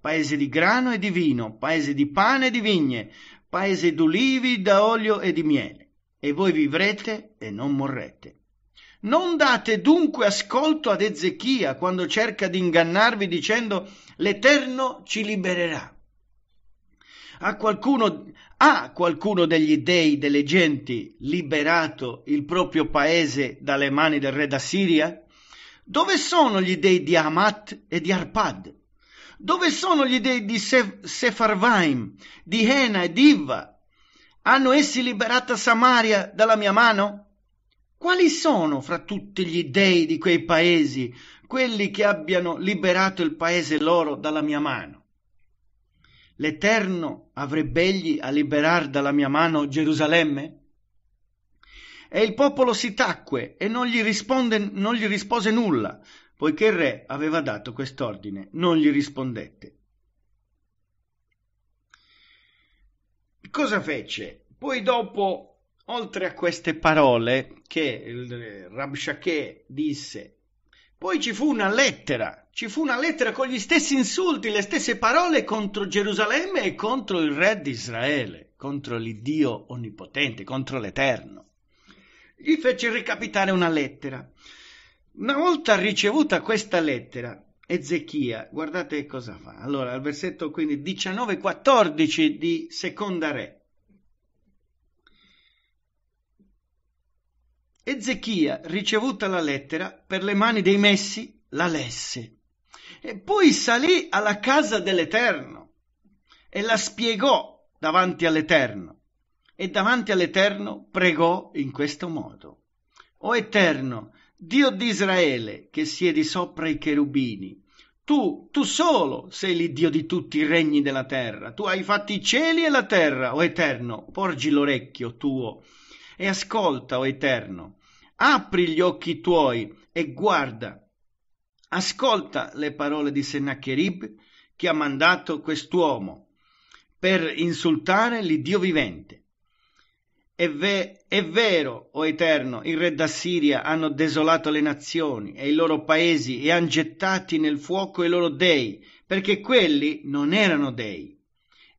Speaker 1: Paese di grano e di vino, paese di pane e di vigne, paese d'olivi, da olio e di miele, e voi vivrete e non morrete. Non date dunque ascolto ad Ezechia quando cerca di ingannarvi dicendo l'Eterno ci libererà. A qualcuno ha qualcuno degli dei delle genti liberato il proprio paese dalle mani del re d'Assiria? Dove sono gli dei di Hamat e di Arpad? Dove sono gli dei di Sef- Sefarvaim, di Hena e di Iva? Hanno essi liberata Samaria dalla mia mano? Quali sono fra tutti gli dei di quei paesi quelli che abbiano liberato il paese loro dalla mia mano? l'Eterno avrebbe egli a liberar dalla mia mano Gerusalemme? E il popolo si tacque e non gli, risponde, non gli rispose nulla, poiché il re aveva dato quest'ordine, non gli rispondette. Cosa fece? Poi dopo, oltre a queste parole che Rabshakeh disse poi ci fu una lettera, ci fu una lettera con gli stessi insulti, le stesse parole contro Gerusalemme e contro il re di Israele, contro l'Iddio onnipotente, contro l'Eterno. Gli fece ricapitare una lettera. Una volta ricevuta questa lettera, Ezechia, guardate cosa fa. Allora, al versetto quindi 19-14 di Seconda Re. E Zechia, ricevuta la lettera, per le mani dei messi la lesse. E poi salì alla casa dell'Eterno e la spiegò davanti all'Eterno. E davanti all'Eterno pregò in questo modo. O Eterno, Dio di Israele, che siedi sopra i cherubini, tu, tu solo sei l'Iddio di tutti i regni della terra. Tu hai fatto i cieli e la terra, o Eterno, porgi l'orecchio tuo e ascolta, o Eterno. Apri gli occhi tuoi e guarda. Ascolta le parole di Sennacherib che ha mandato quest'uomo per insultare l'Iddio vivente. È, ve- è, vero, o oh Eterno, il re d'Assiria hanno desolato le nazioni e i loro paesi e hanno gettati nel fuoco i loro dei, perché quelli non erano dei,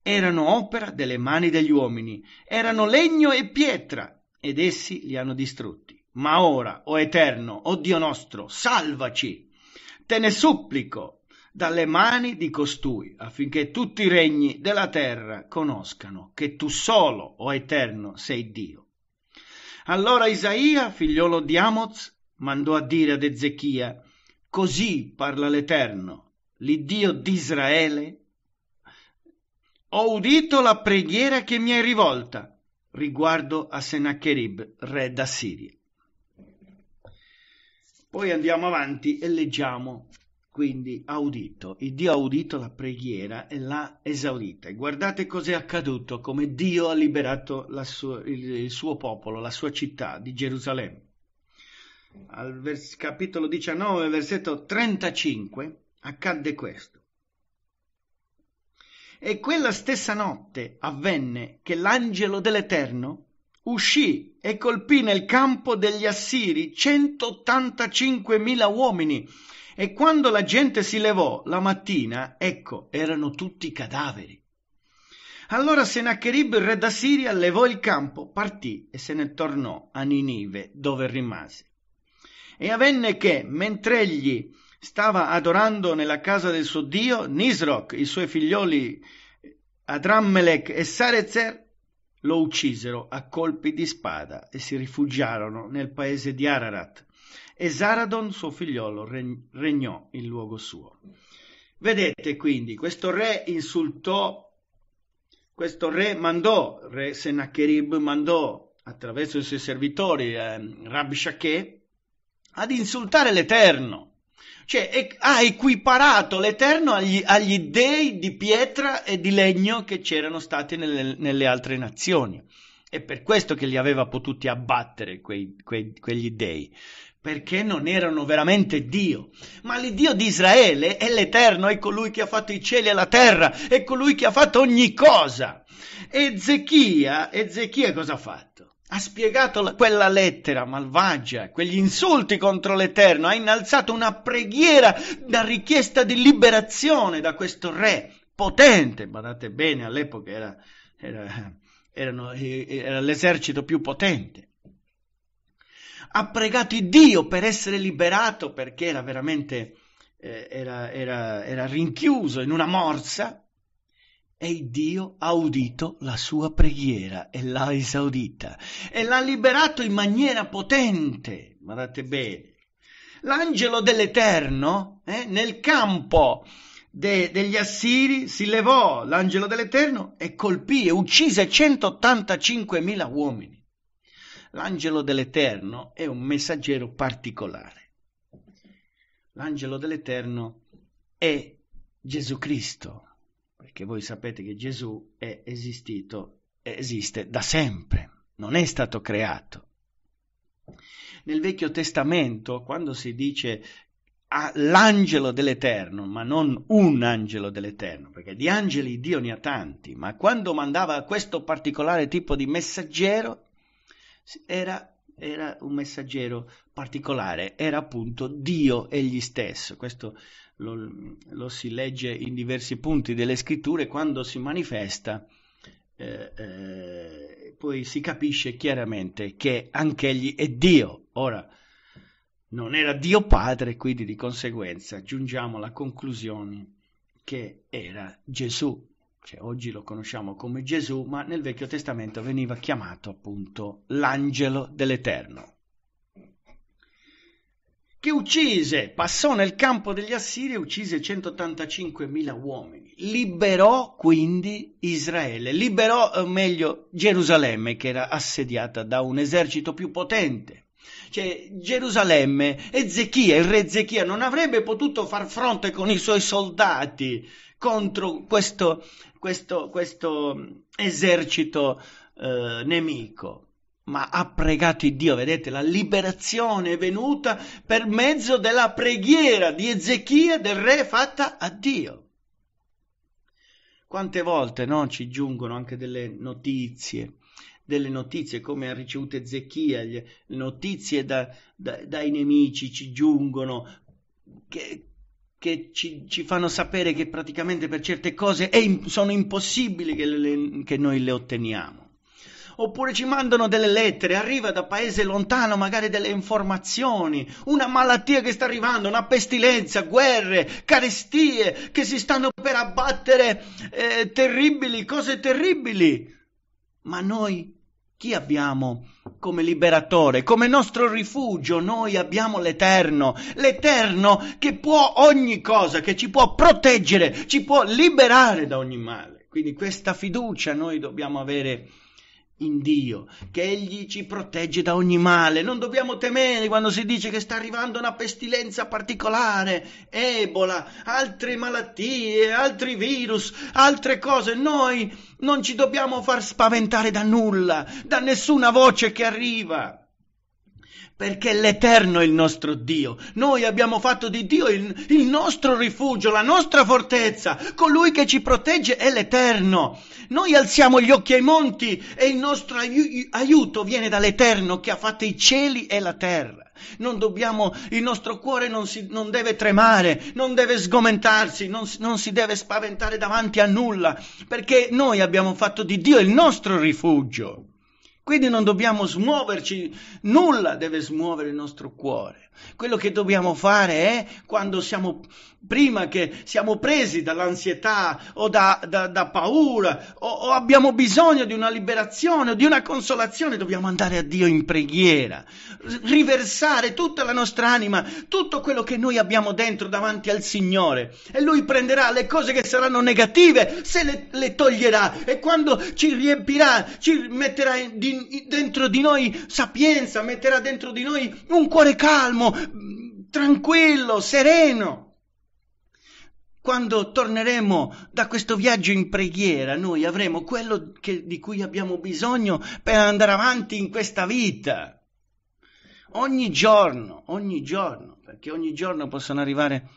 Speaker 1: erano opera delle mani degli uomini, erano legno e pietra, ed essi li hanno distrutti. Ma ora, o oh Eterno, o oh Dio nostro, salvaci, te ne supplico, dalle mani di costui, affinché tutti i regni della terra conoscano che tu solo, o oh Eterno, sei Dio. Allora Isaia, figliolo di Amoz, mandò a dire ad Ezechia, così parla l'Eterno, l'Iddio di Israele, ho udito la preghiera che mi hai rivolta riguardo a Sennacherib, re d'Assiria. Poi andiamo avanti e leggiamo quindi ha udito, il Dio ha udito la preghiera e l'ha esaurita. E guardate cos'è accaduto, come Dio ha liberato sua, il, il, suo popolo, la sua città di Gerusalemme. Al vers- capitolo 19, versetto 35, accadde questo. E quella stessa notte avvenne che l'angelo dell'Eterno uscì e colpì nel campo degli Assiri 185.000 uomini. E quando la gente si levò la mattina, ecco, erano tutti cadaveri. Allora Sennacherib, il re d'Assiria, levò il campo, partì e se ne tornò a Ninive, dove rimase. E avvenne che, mentre egli stava adorando nella casa del suo dio Nisroch, i suoi figlioli Adrammelech e Sarezer lo uccisero a colpi di spada e si rifugiarono nel paese di Ararat e Zaradon suo figliolo regnò in luogo suo. Vedete quindi, questo re insultò, questo re mandò, re Sennacherib mandò attraverso i suoi servitori eh, Rabshakeh ad insultare l'Eterno cioè, e, ha equiparato l'Eterno agli, agli, dei di pietra e di legno che c'erano stati nelle, nelle altre nazioni. È per questo che li aveva potuti abbattere quei, quei, quegli dei, perché non erano veramente Dio. Ma l'Iddio di Israele è l'Eterno, è colui che ha fatto i cieli e la terra, è colui che ha fatto ogni cosa. E Ezechia, Ezechia cosa ha fatto? Ha spiegato la, quella lettera malvagia, quegli insulti contro l'Eterno, ha innalzato una preghiera da richiesta di liberazione da questo re potente. Badate bene, all'epoca era, era, erano, era l'esercito più potente. Ha pregato Dio per essere liberato perché era veramente eh, era, era, era rinchiuso in una morsa e Dio ha udito la sua preghiera e l'ha esaudita e l'ha liberato in maniera potente. Guardate bene. L'angelo dell'Eterno eh, nel campo de, degli Assiri si levò l'angelo dell'Eterno e colpì e uccise 185.000 uomini. L'angelo dell'Eterno è un messaggero particolare. L'angelo dell'Eterno è Gesù Cristo perché voi sapete che Gesù è esistito, esiste da sempre, non è stato creato. Nel Vecchio Testamento, quando si dice ah, l'angelo dell'Eterno, ma non un angelo dell'Eterno, perché di angeli Dio ne ha tanti, ma quando mandava questo particolare tipo di messaggero, era, era un messaggero particolare, era appunto Dio egli stesso. Questo lo, lo si legge in diversi punti delle scritture, quando si manifesta eh, eh, poi si capisce chiaramente che anche egli è Dio. Ora, non era Dio Padre, quindi di conseguenza giungiamo alla conclusione che era Gesù. Cioè, oggi lo conosciamo come Gesù, ma nel Vecchio Testamento veniva chiamato appunto l'angelo dell'Eterno che uccise, passò nel campo degli Assiri e uccise 185.000 uomini. Liberò quindi Israele, liberò eh, meglio Gerusalemme che era assediata da un esercito più potente. Cioè Gerusalemme, Ezechia, il re Ezechia non avrebbe potuto far fronte con i suoi soldati contro questo, questo, questo mm, esercito eh, nemico ma ha pregato Dio, vedete, la liberazione è venuta per mezzo della preghiera di Ezechia del re fatta a Dio. Quante volte no, ci giungono anche delle notizie, delle notizie come ha ricevuto Ezechia, notizie da, da, dai nemici ci giungono, che, che ci, ci, fanno sapere che praticamente per certe cose è, sono impossibili che, le, che noi le otteniamo oppure ci mandano delle lettere, arriva da paese lontano magari delle informazioni, una malattia che sta arrivando, una pestilenza, guerre, carestie che si stanno per abbattere, eh, terribili, cose terribili. Ma noi chi abbiamo come liberatore, come nostro rifugio? Noi abbiamo l'Eterno, l'Eterno che può ogni cosa, che ci può proteggere, ci può liberare da ogni male. Quindi questa fiducia noi dobbiamo avere in Dio, che Egli ci protegge da ogni male. Non dobbiamo temere quando si dice che sta arrivando una pestilenza particolare, Ebola, altre malattie, altri virus, altre cose. Noi non ci dobbiamo far spaventare da nulla, da nessuna voce che arriva. Perché l'Eterno è il nostro Dio. Noi abbiamo fatto di Dio il, il nostro rifugio, la nostra fortezza. Colui che ci protegge è l'Eterno. Noi alziamo gli occhi ai monti e il nostro aiuto viene dall'Eterno che ha fatto i cieli e la terra. Dobbiamo, il nostro cuore non, si, non, deve tremare, non deve sgomentarsi, non, non si deve spaventare davanti a nulla, perché noi abbiamo fatto di Dio il nostro rifugio. Quindi non dobbiamo smuoverci, nulla deve smuovere il nostro cuore. Quello che dobbiamo fare è, quando siamo, prima che siamo presi dall'ansietà o da, da, da paura o, o abbiamo bisogno di una liberazione o di una consolazione, dobbiamo andare a Dio in preghiera, riversare tutta la nostra anima, tutto quello che noi abbiamo dentro davanti al Signore. E Lui prenderà le cose che saranno negative, se le, le toglierà e quando ci riempirà, ci metterà di, dentro di noi sapienza, metterà dentro di noi un cuore calmo, tranquillo, sereno. Quando torneremo da questo viaggio in preghiera, noi avremo quello che, di cui abbiamo bisogno per andare avanti in questa vita ogni giorno, ogni giorno, perché ogni giorno possono arrivare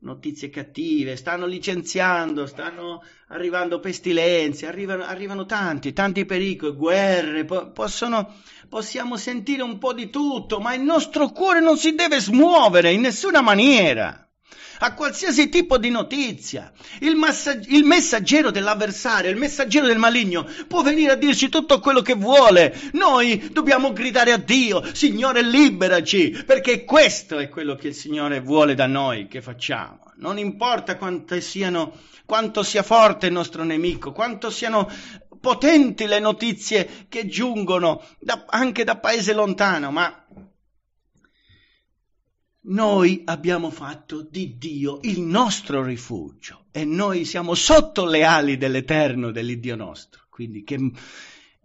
Speaker 1: notizie cattive, stanno licenziando, stanno arrivando pestilenze, arrivano, arrivano tanti, tanti pericoli, guerre, po- possono, possiamo sentire un po' di tutto, ma il nostro cuore non si deve smuovere in nessuna maniera a qualsiasi tipo di notizia. Il, massag- il, messaggero dell'avversario, il messaggero del maligno può venire a dirci tutto quello che vuole. Noi dobbiamo gridare a Dio, Signore liberaci, perché questo è quello che il Signore vuole da noi che facciamo. Non importa siano, quanto sia forte il nostro nemico, quanto siano potenti le notizie che giungono da, anche da paese lontano, ma noi abbiamo fatto di Dio il nostro rifugio e noi siamo sotto le ali dell'Eterno, dell'Iddio nostro, quindi che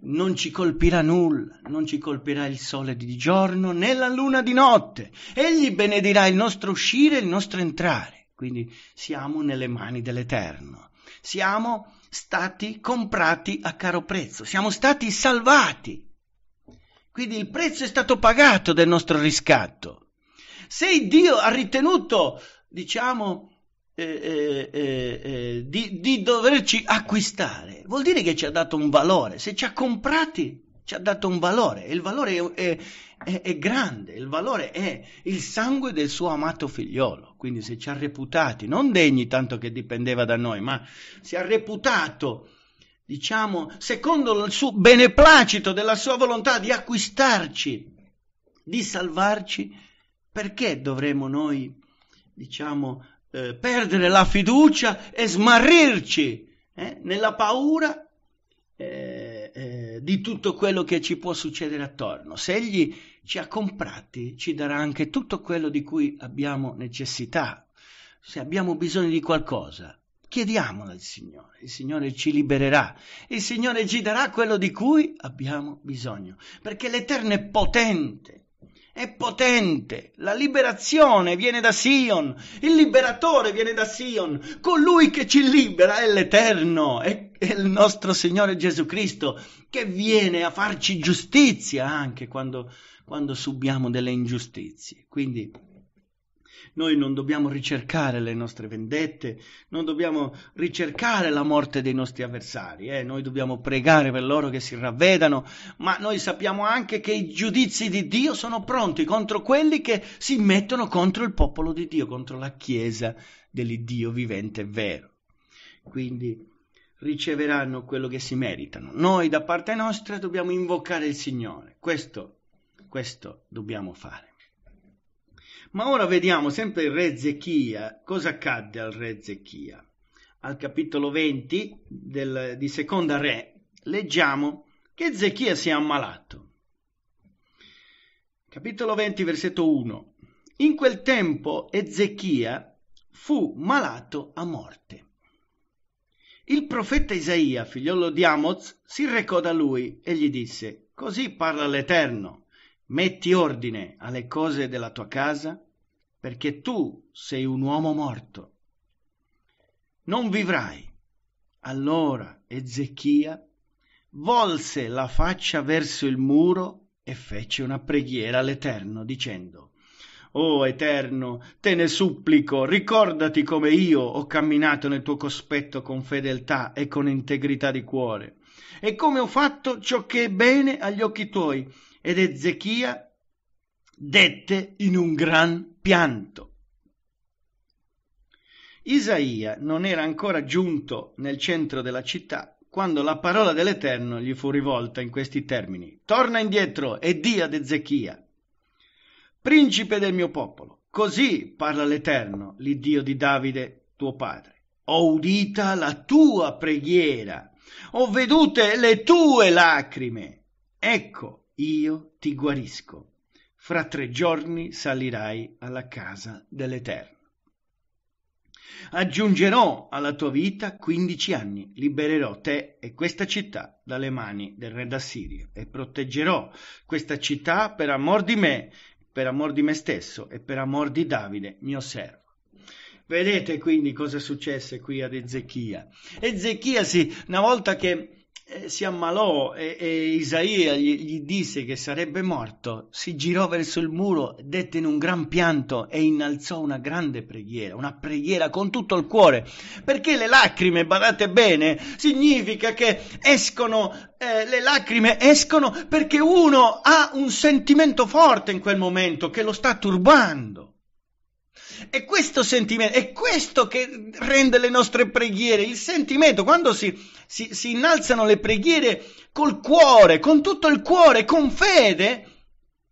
Speaker 1: non ci colpirà nulla, non ci colpirà il sole di giorno né la luna di notte. Egli benedirà il nostro uscire e il nostro entrare, quindi siamo nelle mani dell'Eterno. Siamo stati comprati a caro prezzo, siamo stati salvati. Quindi il prezzo è stato pagato del nostro riscatto se Dio ha ritenuto, diciamo, eh, eh, eh, eh, di, di, doverci acquistare, vuol dire che ci ha dato un valore. Se ci ha comprati, ci ha dato un valore. Il valore è, è, è grande, il valore è il sangue del suo amato figliolo. Quindi se ci ha reputati, non degni tanto che dipendeva da noi, ma si ha reputato, diciamo, secondo il suo beneplacito della sua volontà di acquistarci, di salvarci, perché dovremmo noi, diciamo, eh, perdere la fiducia e smarrirci eh, nella paura eh, eh, di tutto quello che ci può succedere attorno? Se Egli ci ha comprati, ci darà anche tutto quello di cui abbiamo necessità. Se abbiamo bisogno di qualcosa, chiediamolo al Signore, il Signore ci libererà, il Signore ci darà quello di cui abbiamo bisogno, perché l'Eterno è potente è potente. La liberazione viene da Sion, il liberatore viene da Sion, colui che ci libera è l'Eterno, è, è il nostro Signore Gesù Cristo che viene a farci giustizia anche quando, quando subiamo delle ingiustizie. Quindi noi non dobbiamo ricercare le nostre vendette, non dobbiamo ricercare la morte dei nostri avversari, eh? noi dobbiamo pregare per loro che si ravvedano, ma noi sappiamo anche che i giudizi di Dio sono pronti contro quelli che si mettono contro il popolo di Dio, contro la Chiesa dell'Iddio vivente e vero. Quindi riceveranno quello che si meritano. Noi da parte nostra dobbiamo invocare il Signore, questo, questo dobbiamo fare. Ma ora vediamo sempre il re Zechia, cosa accadde al re Zechia. Al capitolo 20 del, di Seconda Re leggiamo che Zechia si è ammalato. Capitolo 20, versetto 1. In quel tempo Ezechia fu malato a morte. Il profeta Isaia, figliolo di Amoz, si recò da lui e gli disse, Così parla l'Eterno metti ordine alle cose della tua casa, perché tu sei un uomo morto. Non vivrai. Allora Ezechia volse la faccia verso il muro e fece una preghiera all'Eterno, dicendo O oh Eterno, te ne supplico, ricordati come io ho camminato nel tuo cospetto con fedeltà e con integrità di cuore, e come ho fatto ciò che è bene agli occhi tuoi, ed Ezechia dette in un gran pianto. Isaia non era ancora giunto nel centro della città quando la parola dell'Eterno gli fu rivolta in questi termini: Torna indietro e di ad Ezechia, principe del mio popolo. Così parla l'Eterno, l'Iddio di Davide, tuo padre. Ho udita la tua preghiera, ho vedute le tue lacrime. Ecco, io ti guarisco. Fra tre giorni salirai alla casa dell'Eterno. Aggiungerò alla tua vita quindici anni, libererò te e questa città dalle mani del re d'Assirio e proteggerò questa città per amor di me, per amor di me stesso e per amor di Davide, mio servo. Vedete quindi cosa successe qui ad Ezechia. Ezechia, sì, una volta che eh, si ammalò e, e Isaia gli, gli, disse che sarebbe morto, si girò verso il muro, dette in un gran pianto e innalzò una grande preghiera, una preghiera con tutto il cuore, perché le lacrime, badate bene, significa che escono, eh, le lacrime escono perché uno ha un sentimento forte in quel momento che lo sta turbando. È questo sentimento, è questo che rende le nostre preghiere, il sentimento, quando si, si, si innalzano le preghiere col cuore, con tutto il cuore, con fede,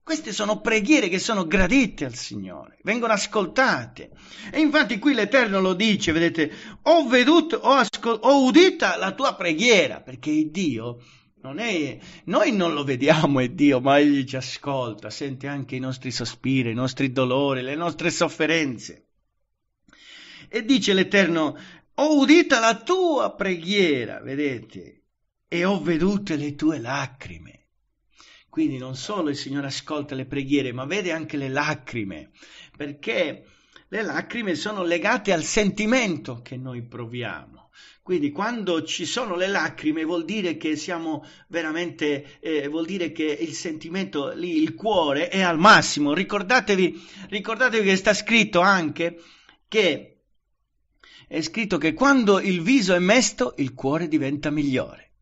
Speaker 1: queste sono preghiere che sono gradite al Signore, vengono ascoltate. E infatti qui l'Eterno lo dice, vedete, ho veduto, ho, ascol- ho udita la tua preghiera, perché Dio non è... Noi non lo vediamo, è Dio, ma Egli ci ascolta, sente anche i nostri sospiri, i nostri dolori, le nostre sofferenze. E dice l'Eterno, ho udita la tua preghiera, vedete, e ho vedute le tue lacrime. Quindi non solo il Signore ascolta le preghiere, ma vede anche le lacrime, perché le lacrime sono legate al sentimento che noi proviamo. Quindi quando ci sono le lacrime vuol dire che siamo veramente, eh, vuol dire che il sentimento lì, il cuore è al massimo. Ricordatevi, ricordatevi che sta scritto anche che è scritto che quando il viso è mesto il cuore diventa migliore.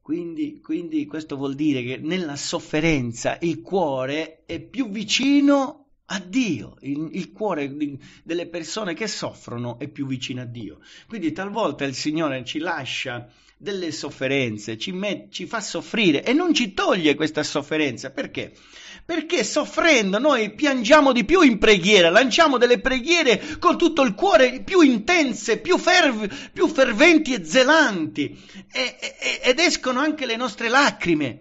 Speaker 1: Quindi, quindi questo vuol dire che nella sofferenza il cuore è più vicino a a Dio, il, il cuore di, delle persone che soffrono è più vicino a Dio. Quindi talvolta il Signore ci lascia delle sofferenze, ci, met, ci fa soffrire e non ci toglie questa sofferenza. Perché? Perché soffrendo noi piangiamo di più in preghiera, lanciamo delle preghiere con tutto il cuore, più intense, più, ferv, più ferventi e zelanti, e, e, ed escono anche le nostre lacrime.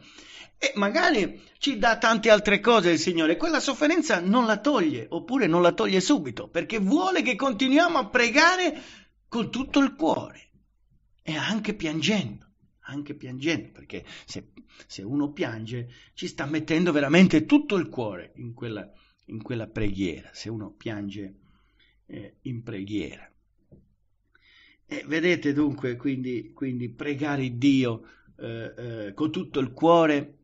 Speaker 1: E magari ci dà tante altre cose il Signore. Quella sofferenza non la toglie, oppure non la toglie subito, perché vuole che continuiamo a pregare con tutto il cuore e anche piangendo, anche piangendo, perché se, se uno piange ci sta mettendo veramente tutto il cuore in quella, in quella preghiera, se uno piange eh, in preghiera. E vedete dunque, quindi, quindi pregare Dio eh, eh, con tutto il cuore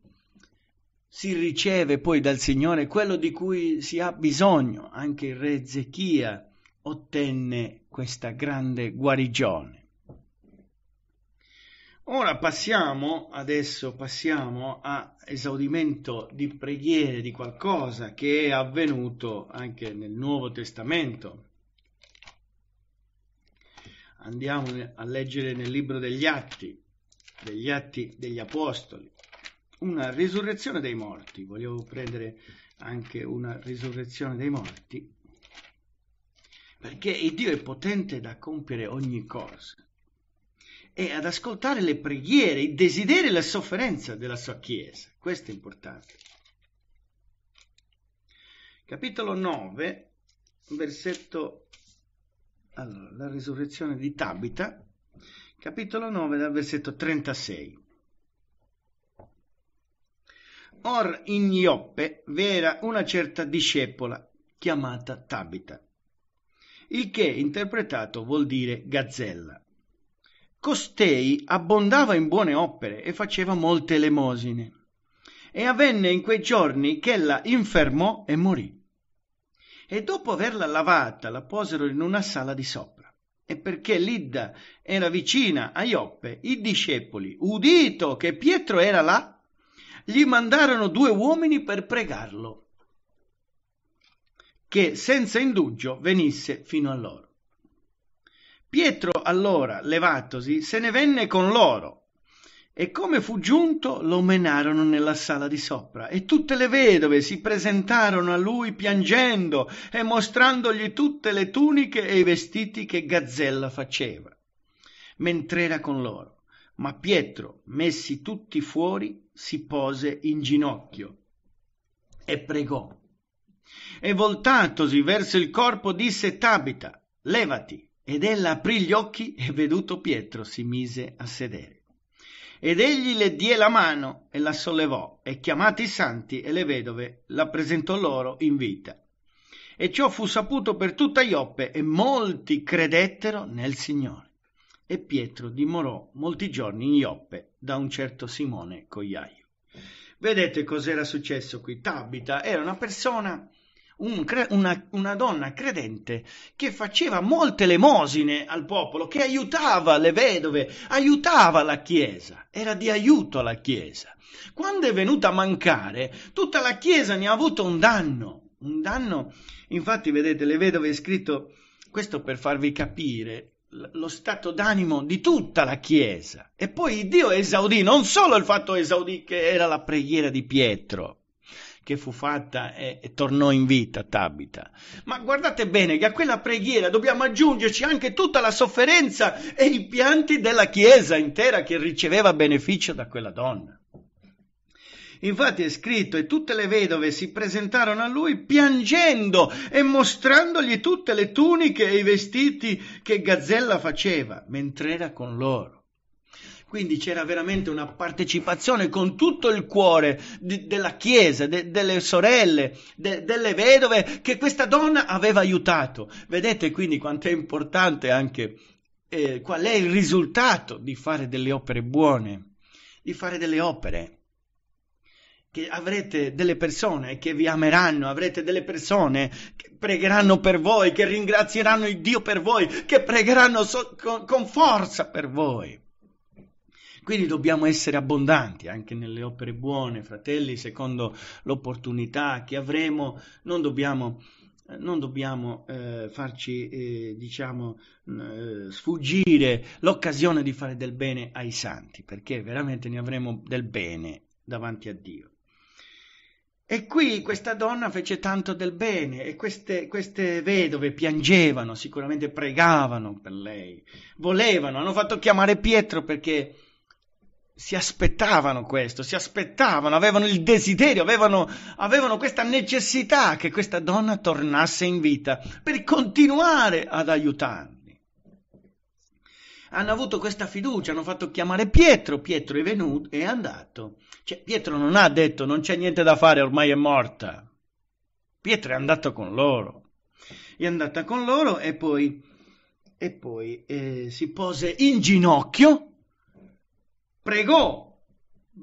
Speaker 1: si riceve poi dal Signore quello di cui si ha bisogno. Anche il re Ezechia ottenne questa grande guarigione. Ora passiamo, adesso passiamo a esaudimento di preghiere di qualcosa che è avvenuto anche nel Nuovo Testamento. Andiamo a leggere nel libro degli Atti, degli Atti degli Apostoli una risurrezione dei morti, volevo prendere anche una risurrezione dei morti, perché il Dio è potente da compiere ogni cosa e ad ascoltare le preghiere, i desideri e la sofferenza della sua Chiesa. Questo è importante. Capitolo 9, versetto... Allora, la risurrezione di Tabita, capitolo 9, dal versetto 36 or in Ioppe v'era una certa discepola chiamata Tabita, il che interpretato vuol dire gazzella. Costei abbondava in buone opere e faceva molte elemosine. E avvenne in quei giorni che ella infermò e morì. E dopo averla lavata la posero in una sala di sopra. E perché Lidda era vicina a Ioppe, i discepoli, udito che Pietro era là, gli mandarono due uomini per pregarlo, che senza indugio venisse fino a loro. Pietro allora, levatosi, se ne venne con loro, e come fu giunto lo menarono nella sala di sopra e tutte le vedove si presentarono a lui piangendo e mostrandogli tutte le tuniche e i vestiti che Gazzella faceva, mentre era con loro. Ma Pietro, messi tutti fuori, si pose in ginocchio e pregò. E voltatosi verso il corpo disse Tabita, levati. Ed ella aprì gli occhi e veduto Pietro si mise a sedere. Ed egli le die la mano e la sollevò e chiamati i santi e le vedove la presentò loro in vita. E ciò fu saputo per tutta Ioppe e molti credettero nel Signore. E Pietro dimorò molti giorni in Ioppe da un certo Simone Cogliaio. Vedete cos'era successo qui? Tabita era una persona, un, una, una, donna credente che faceva molte lemosine al popolo, che aiutava le vedove, aiutava la Chiesa, era di aiuto alla Chiesa. Quando è venuta a mancare, tutta la Chiesa ne ha avuto un danno, un danno, infatti vedete, le vedove è scritto questo per farvi capire lo stato d'animo di tutta la Chiesa. E poi Dio esaudì non solo il fatto esaudì che era la preghiera di Pietro, che fu fatta e, e, tornò in vita Tabita. Ma guardate bene che a quella preghiera dobbiamo aggiungerci anche tutta la sofferenza e i pianti della Chiesa intera che riceveva beneficio da quella donna. Infatti è scritto e tutte le vedove si presentarono a lui piangendo e mostrandogli tutte le tuniche e i vestiti che Gazzella faceva mentre era con loro. Quindi c'era veramente una partecipazione con tutto il cuore di, della Chiesa, de, delle sorelle, de, delle vedove che questa donna aveva aiutato. Vedete quindi quanto è importante anche eh, qual è il risultato di fare delle opere buone, di fare delle opere che avrete delle persone che vi ameranno, avrete delle persone che pregheranno per voi, che ringrazieranno il Dio per voi, che pregheranno so- con, con forza per voi. Quindi dobbiamo essere abbondanti anche nelle opere buone, fratelli, secondo l'opportunità che avremo, non dobbiamo non dobbiamo eh, farci, eh, diciamo, eh, sfuggire l'occasione di fare del bene ai santi, perché veramente ne avremo del bene davanti a Dio. E qui questa donna fece tanto del bene e queste, queste, vedove piangevano, sicuramente pregavano per lei, volevano, hanno fatto chiamare Pietro perché si aspettavano questo, si aspettavano, avevano il desiderio, avevano, avevano questa necessità che questa donna tornasse in vita per continuare ad aiutarli hanno avuto questa fiducia, hanno fatto chiamare Pietro, Pietro è venuto, è andato. Cioè, Pietro non ha detto non c'è niente da fare, ormai è morta. Pietro è andato con loro. È andata con loro e poi, e poi eh, si pose in ginocchio, pregò,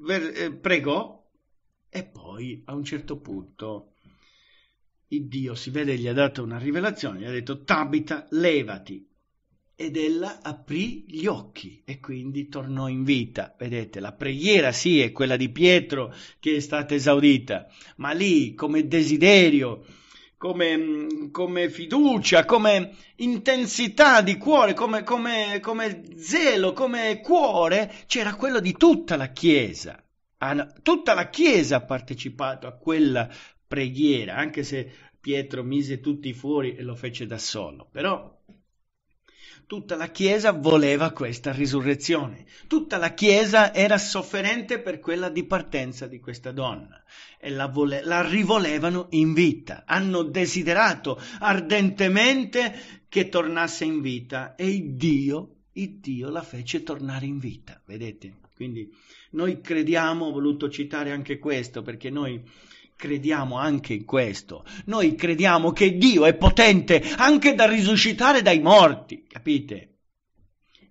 Speaker 1: eh, pregò e poi a un certo punto il Dio si vede gli ha dato una rivelazione, gli ha detto Tabita, levati ed ella aprì gli occhi e quindi tornò in vita. Vedete, la preghiera sì è quella di Pietro che è stata esaudita, ma lì come desiderio, come, come fiducia, come intensità di cuore, come, come, come zelo, come cuore, c'era quello di tutta la Chiesa. Tutta la Chiesa ha partecipato a quella preghiera, anche se Pietro mise tutti fuori e lo fece da solo. Però Tutta la Chiesa voleva questa risurrezione, tutta la Chiesa era sofferente per quella dipartenza di questa donna e la, vole- la rivolevano in vita, hanno desiderato ardentemente che tornasse in vita e il Dio, il Dio la fece tornare in vita, vedete? Quindi noi crediamo, ho voluto citare anche questo perché noi crediamo anche in questo. Noi crediamo che Dio è potente anche da risuscitare dai morti, capite?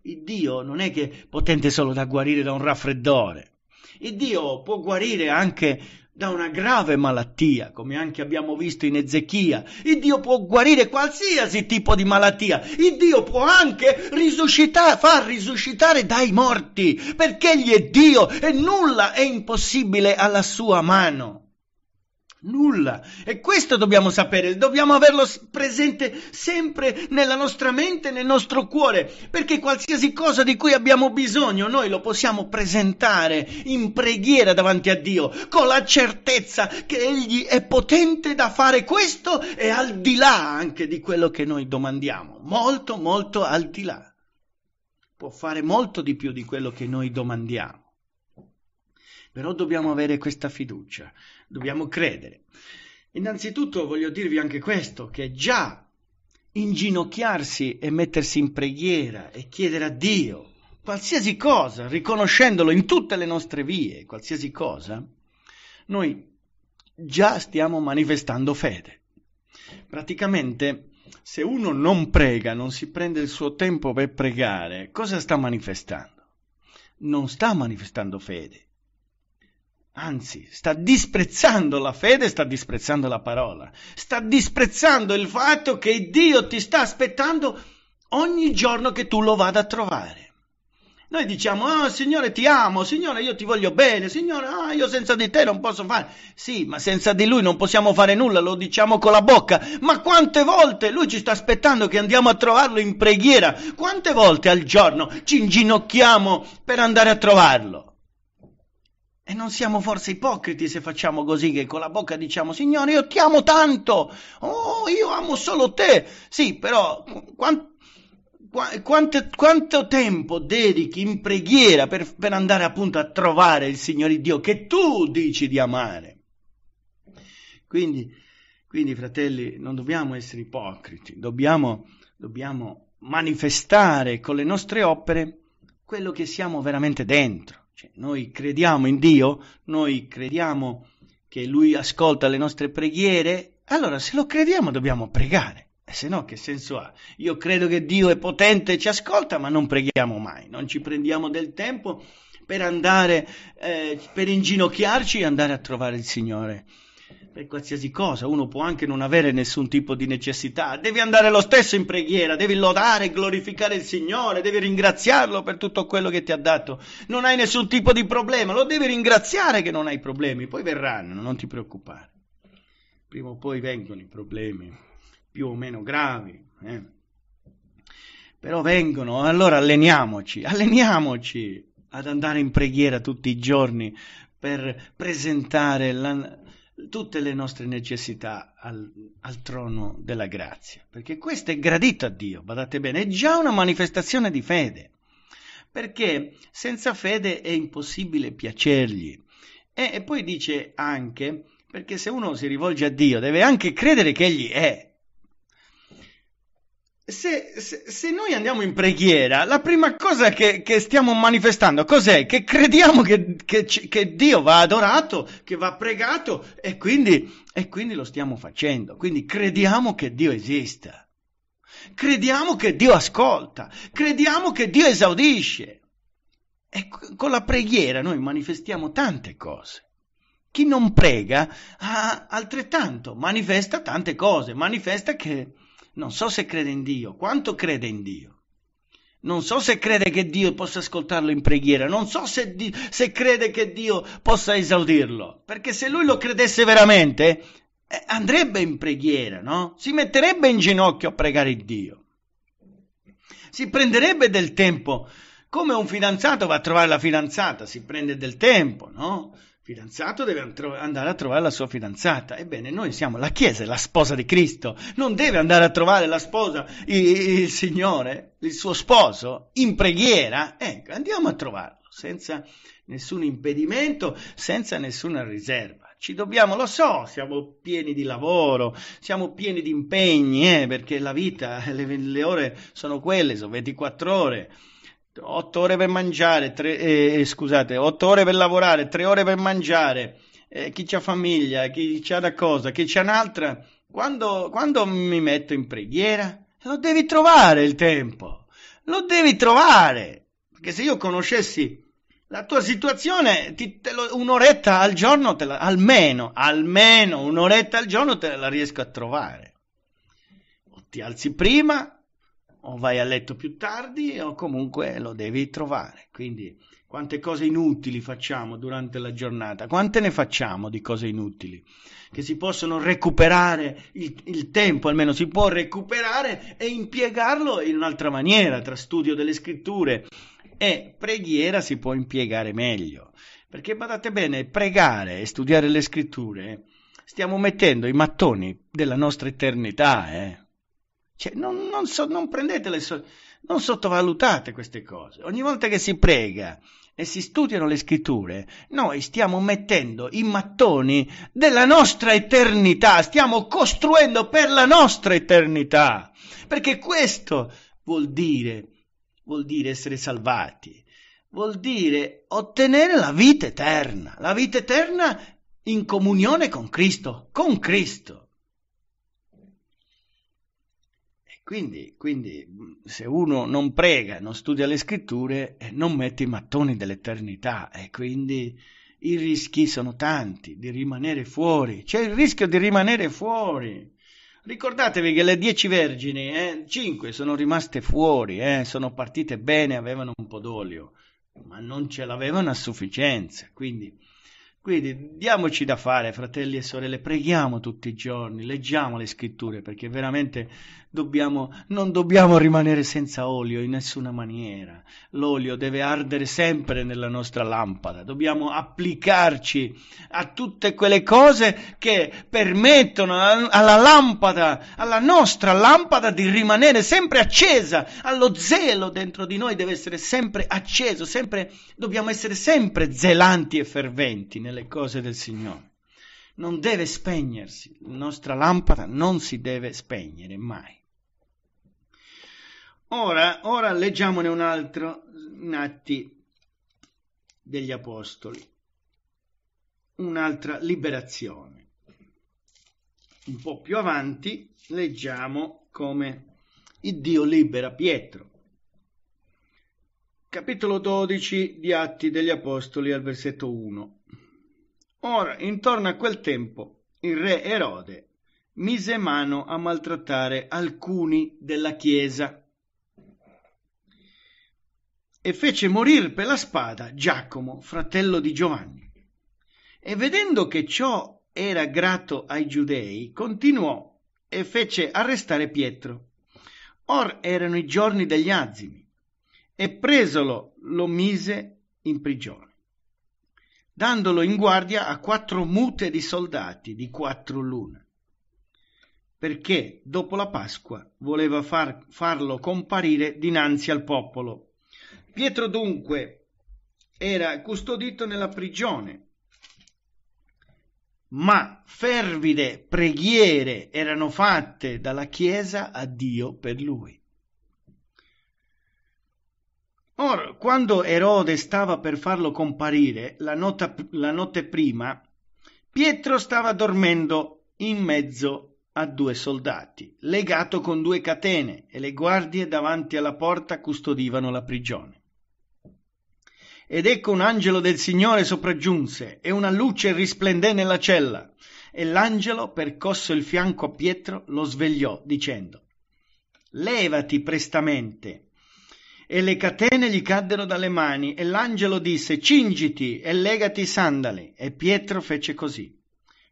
Speaker 1: Il Dio non è che è potente solo da guarire da un raffreddore. Il Dio può guarire anche da una grave malattia, come anche abbiamo visto in Ezechia. Il Dio può guarire qualsiasi tipo di malattia. Il Dio può anche risuscitare, far risuscitare dai morti, perché egli è Dio e nulla è impossibile alla sua mano. Nulla. E questo dobbiamo sapere, dobbiamo averlo presente sempre nella nostra mente, nel nostro cuore, perché qualsiasi cosa di cui abbiamo bisogno noi lo possiamo presentare in preghiera davanti a Dio, con la certezza che Egli è potente da fare questo e al di là anche di quello che noi domandiamo, molto, molto al di là. Può fare molto di più di quello che noi domandiamo. Però dobbiamo avere questa fiducia, dobbiamo credere. Innanzitutto voglio dirvi anche questo, che già inginocchiarsi e mettersi in preghiera e chiedere a Dio qualsiasi cosa, riconoscendolo in tutte le nostre vie, qualsiasi cosa, noi già stiamo manifestando fede. Praticamente, se uno non prega, non si prende il suo tempo per pregare, cosa sta manifestando? Non sta manifestando fede, Anzi, sta disprezzando la fede, sta disprezzando la parola, sta disprezzando il fatto che Dio ti sta aspettando ogni giorno che tu lo vada a trovare. Noi diciamo, oh Signore ti amo, Signore io ti voglio bene, Signore oh, io senza di te non posso fare. Sì, ma senza di Lui non possiamo fare nulla, lo diciamo con la bocca. Ma quante volte Lui ci sta aspettando che andiamo a trovarlo in preghiera? Quante volte al giorno ci inginocchiamo per andare a trovarlo? E non siamo forse ipocriti se facciamo così che con la bocca diciamo Signore io ti amo tanto, oh io amo solo te. Sì, però quant, quant, quanto, tempo dedichi in preghiera per, per andare appunto a trovare il Signore Dio che tu dici di amare? Quindi, quindi fratelli, non dobbiamo essere ipocriti, dobbiamo, dobbiamo manifestare con le nostre opere quello che siamo veramente dentro cioè, noi crediamo in Dio, noi crediamo che Lui ascolta le nostre preghiere, allora se lo crediamo dobbiamo pregare. E eh, se no, che senso ha? Io credo che Dio è potente e ci ascolta, ma non preghiamo mai, non ci prendiamo del tempo per andare, eh, per inginocchiarci e andare a trovare il Signore per qualsiasi cosa, uno può anche non avere nessun tipo di necessità, devi andare lo stesso in preghiera, devi lodare e glorificare il Signore, devi ringraziarlo per tutto quello che ti ha dato, non hai nessun tipo di problema, lo devi ringraziare che non hai problemi, poi verranno, non ti preoccupare, prima o poi vengono i problemi più o meno gravi. Eh? Però vengono, allora alleniamoci, alleniamoci ad andare in preghiera tutti i giorni per presentare la, tutte le nostre necessità al, al, trono della grazia, perché questo è gradito a Dio, badate bene, è già una manifestazione di fede, perché senza fede è impossibile piacergli. E, e poi dice anche, perché se uno si rivolge a Dio deve anche credere che Egli è, se, se, se, noi andiamo in preghiera, la prima cosa che, che stiamo manifestando cos'è? Che crediamo che, che, che, Dio va adorato, che va pregato e quindi, e quindi lo stiamo facendo. Quindi crediamo che Dio esista, crediamo che Dio ascolta, crediamo che Dio esaudisce. E con la preghiera noi manifestiamo tante cose. Chi non prega ha altrettanto, manifesta tante cose, manifesta che non so se crede in Dio, quanto crede in Dio. Non so se crede che Dio possa ascoltarlo in preghiera, non so se, di, se crede che Dio possa esaudirlo, perché se lui lo credesse veramente eh, andrebbe in preghiera, no? Si metterebbe in ginocchio a pregare Dio. Si prenderebbe del tempo, come un fidanzato va a trovare la fidanzata, si prende del tempo, no? fidanzato deve andare a trovare la sua fidanzata. Ebbene, noi siamo la Chiesa, la sposa di Cristo. Non deve andare a trovare la sposa, il, il Signore, il suo sposo, in preghiera. Ecco, andiamo a trovarlo senza nessun impedimento, senza nessuna riserva. Ci dobbiamo, lo so, siamo pieni di lavoro, siamo pieni di impegni, eh, perché la vita, le, le ore sono quelle, sono 24 ore. 8 ore per mangiare, tre, eh, eh scusate, 8 ore per lavorare, 3 ore per mangiare, eh, chi c'ha famiglia, chi c'ha da cosa, chi c'ha un'altra, quando, quando mi metto in preghiera, lo devi trovare il tempo, lo devi trovare, perché se io conoscessi la tua situazione, ti, lo, un'oretta al giorno, te la, almeno, almeno un'oretta al giorno te la riesco a trovare. O ti alzi prima o vai a letto più tardi o comunque lo devi trovare. Quindi quante cose inutili facciamo durante la giornata, quante ne facciamo di cose inutili, che si possono recuperare, il, il tempo almeno si può recuperare e impiegarlo in un'altra maniera, tra studio delle scritture e preghiera si può impiegare meglio. Perché badate bene, pregare e studiare le scritture, stiamo mettendo i mattoni della nostra eternità, eh. Cioè, non, non, so, non, prendetele, non sottovalutate queste cose. Ogni volta che si prega e si studiano le scritture, noi stiamo mettendo i mattoni della nostra eternità, stiamo costruendo per la nostra eternità. Perché questo vuol dire, vuol dire essere salvati, vuol dire ottenere la vita eterna, la vita eterna in comunione con Cristo, con Cristo. Quindi, quindi, se uno non prega, non studia le scritture, eh, non mette i mattoni dell'eternità e quindi i rischi sono tanti di rimanere fuori. C'è il rischio di rimanere fuori. Ricordatevi che le dieci vergini, eh, cinque sono rimaste fuori, eh, sono partite bene, avevano un po' d'olio, ma non ce l'avevano a sufficienza. Quindi, quindi diamoci da fare, fratelli e sorelle, preghiamo tutti i giorni, leggiamo le scritture, perché veramente Dobbiamo, non dobbiamo rimanere senza olio in nessuna maniera. L'olio deve ardere sempre nella nostra lampada. Dobbiamo applicarci a tutte quelle cose che permettono alla lampada, alla nostra lampada di rimanere sempre accesa. Allo zelo dentro di noi deve essere sempre acceso, sempre, dobbiamo essere sempre zelanti e ferventi nelle cose del Signore non deve spegnersi, la nostra lampada non si deve spegnere mai. Ora, ora leggiamone un altro in Atti degli Apostoli, un'altra liberazione. Un po' più avanti leggiamo come il Dio libera Pietro. Capitolo 12 di Atti degli Apostoli al versetto 1. Ora, intorno a quel tempo, il re Erode mise mano a maltrattare alcuni della Chiesa e fece morir per la spada Giacomo, fratello di Giovanni. E vedendo che ciò era grato ai giudei, continuò e fece arrestare Pietro. Or erano i giorni degli azimi, e presolo lo mise in prigione, dandolo in guardia a quattro mute di soldati di quattro lune, perché dopo la Pasqua voleva far, farlo comparire dinanzi al popolo Pietro dunque era custodito nella prigione, ma fervide preghiere erano fatte dalla Chiesa a Dio per lui. Ora, quando Erode stava per farlo comparire la, nota, la notte prima, Pietro stava dormendo in mezzo a due soldati, legato con due catene, e le guardie davanti alla porta custodivano la prigione. Ed ecco un angelo del Signore sopraggiunse, e una luce risplendé nella cella. E l'angelo, percosso il fianco a Pietro, lo svegliò, dicendo, Levati prestamente. E le catene gli caddero dalle mani, e l'angelo disse, Cingiti e legati i sandali. E Pietro fece così.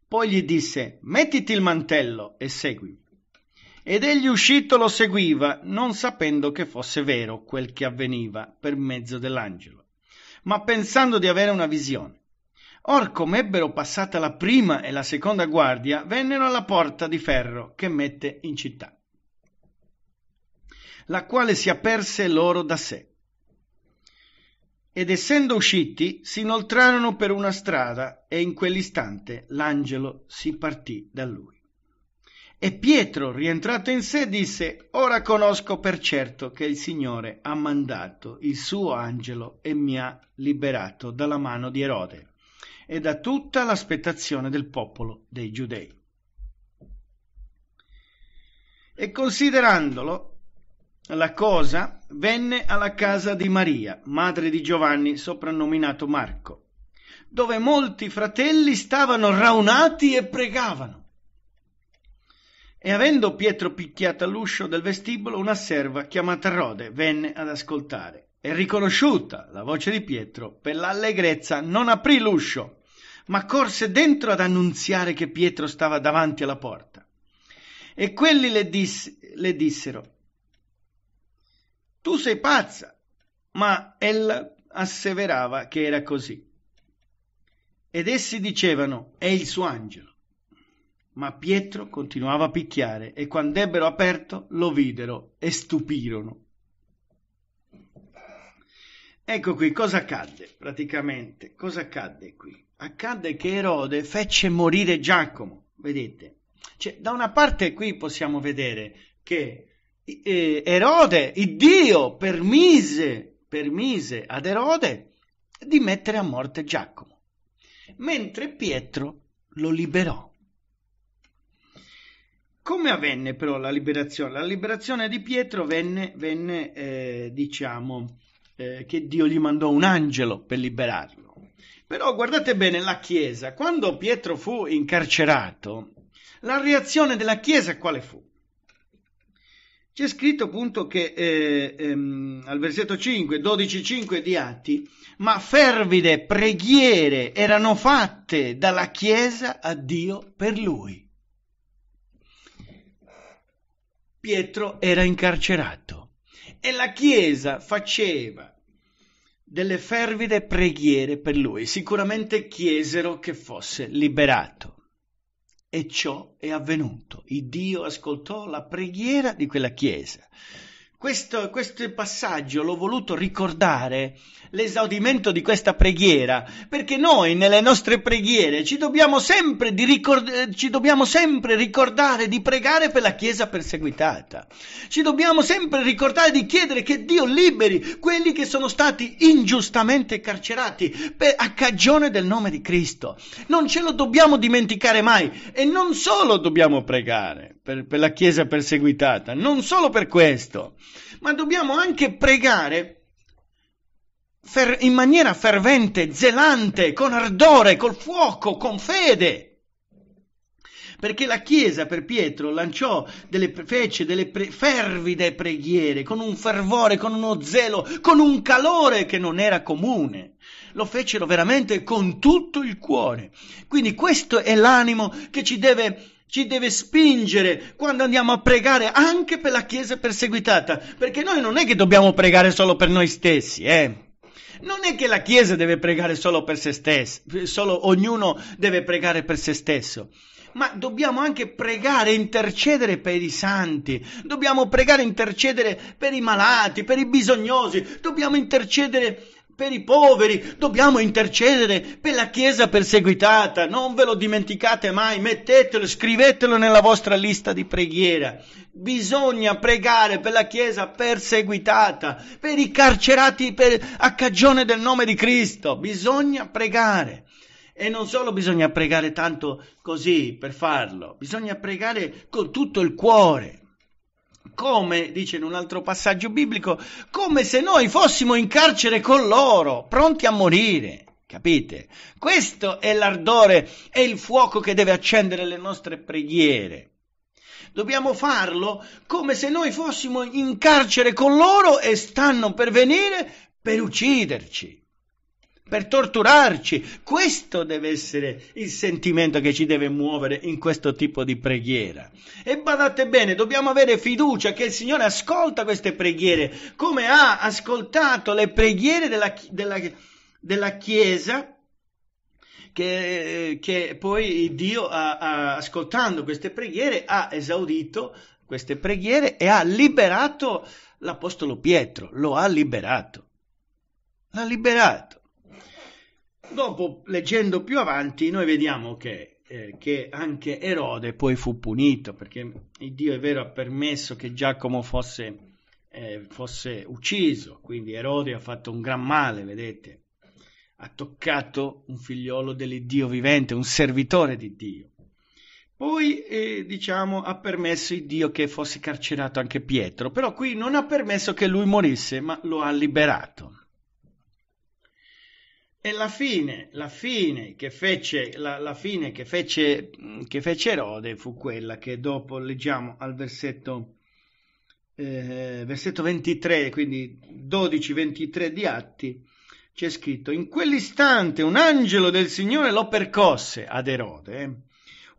Speaker 1: Poi gli disse, Mettiti il mantello e seguimi. Ed egli uscito lo seguiva, non sapendo che fosse vero quel che avveniva per mezzo dell'angelo ma pensando di avere una visione. Or com'ebbero passata la prima e la seconda guardia, vennero alla porta di ferro che mette in città, la quale si aperse loro da sé. Ed essendo usciti, si inoltrarono per una strada e in quell'istante l'angelo si partì da lui. E Pietro, rientrato in sé, disse, Ora conosco per certo che il Signore ha mandato il suo angelo e mi ha liberato dalla mano di Erode e da tutta l'aspettazione del popolo dei giudei. E considerandolo la cosa, venne alla casa di Maria, madre di Giovanni, soprannominato Marco, dove molti fratelli stavano raunati e pregavano e avendo Pietro picchiato all'uscio del vestibolo, una serva chiamata Rode venne ad ascoltare. E riconosciuta la voce di Pietro, per l'allegrezza non aprì l'uscio, ma corse dentro ad annunziare che Pietro stava davanti alla porta. E quelli le, dis- le dissero, tu sei pazza, ma ella asseverava che era così. Ed essi dicevano, è il suo angelo. Ma Pietro continuava a picchiare e quando ebbero aperto lo videro e stupirono. Ecco qui cosa accadde praticamente. Cosa accadde qui? Accadde che Erode fece morire Giacomo, vedete? Cioè, da una parte qui possiamo vedere che eh, Erode, il Dio, permise, permise ad Erode di mettere a morte Giacomo, mentre Pietro lo liberò. Come avvenne però la liberazione? La liberazione di Pietro venne, venne eh, diciamo, eh, che Dio gli mandò un angelo per liberarlo. Però guardate bene la Chiesa, quando Pietro fu incarcerato, la reazione della Chiesa quale fu? C'è scritto appunto che eh, ehm, al versetto 5, 12,5 di Atti, ma fervide preghiere erano fatte dalla Chiesa a Dio per lui. Pietro era incarcerato e la Chiesa faceva delle fervide preghiere per lui, sicuramente chiesero che fosse liberato. E ciò è avvenuto. Il Dio ascoltò la preghiera di quella Chiesa. Questo, questo, passaggio l'ho voluto ricordare, l'esaudimento di questa preghiera, perché noi nelle nostre preghiere ci dobbiamo sempre, di ricord- ci dobbiamo sempre ricordare di pregare per la Chiesa perseguitata, ci dobbiamo sempre ricordare di chiedere che Dio liberi quelli che sono stati ingiustamente carcerati per, a cagione del nome di Cristo. Non ce lo dobbiamo dimenticare mai e non solo dobbiamo pregare per, per la Chiesa perseguitata, non solo per questo, ma dobbiamo anche pregare fer- in maniera fervente, zelante, con ardore, col fuoco, con fede perché la Chiesa per Pietro lanciò delle, fece delle pre, fervide preghiere con un fervore, con uno zelo, con un calore che non era comune. Lo fecero veramente con tutto il cuore. Quindi questo è l'animo che ci deve ci deve spingere quando andiamo a pregare anche per la Chiesa perseguitata, perché noi non è che dobbiamo pregare solo per noi stessi, eh. Non è che la Chiesa deve pregare solo per se stessa, solo ognuno deve pregare per se stesso ma dobbiamo anche pregare, intercedere per i santi, dobbiamo pregare, intercedere per i malati, per i bisognosi, dobbiamo intercedere per i poveri, dobbiamo intercedere per la Chiesa perseguitata, non ve lo dimenticate mai, mettetelo, scrivetelo nella vostra lista di preghiera. Bisogna pregare per la Chiesa perseguitata, per i carcerati per, a cagione del nome di Cristo, bisogna pregare. E non solo bisogna pregare tanto così per farlo, bisogna pregare con tutto il cuore come dice in un altro passaggio biblico, come se noi fossimo in carcere con loro, pronti a morire. Capite? Questo è l'ardore e il fuoco che deve accendere le nostre preghiere. Dobbiamo farlo come se noi fossimo in carcere con loro e stanno per venire per ucciderci per torturarci. Questo deve essere il sentimento che ci deve muovere in questo tipo di preghiera. E badate bene, dobbiamo avere fiducia che il Signore ascolta queste preghiere, come ha ascoltato le preghiere della, della, della Chiesa. Che, che poi Dio, ha, ha, ascoltando queste preghiere, ha esaudito queste preghiere e ha liberato l'Apostolo Pietro, lo ha liberato. L'ha liberato. Dopo, leggendo più avanti, noi vediamo che, eh, che anche Erode poi fu punito, perché Dio è vero ha permesso che Giacomo fosse, eh, fosse ucciso, quindi Erode ha fatto un gran male, vedete, ha toccato un figliolo dell'Iddio vivente, un servitore di Dio. Poi, eh, diciamo, ha permesso Dio che fosse carcerato anche Pietro, però qui non ha permesso che lui morisse, ma lo ha liberato. E la fine, la fine, che, fece, la, la fine che, fece, mm, che fece Erode fu quella che dopo leggiamo al versetto, eh, versetto 23, quindi 12-23 di Atti, c'è scritto, in quell'istante un angelo del Signore lo percosse ad Erode, eh?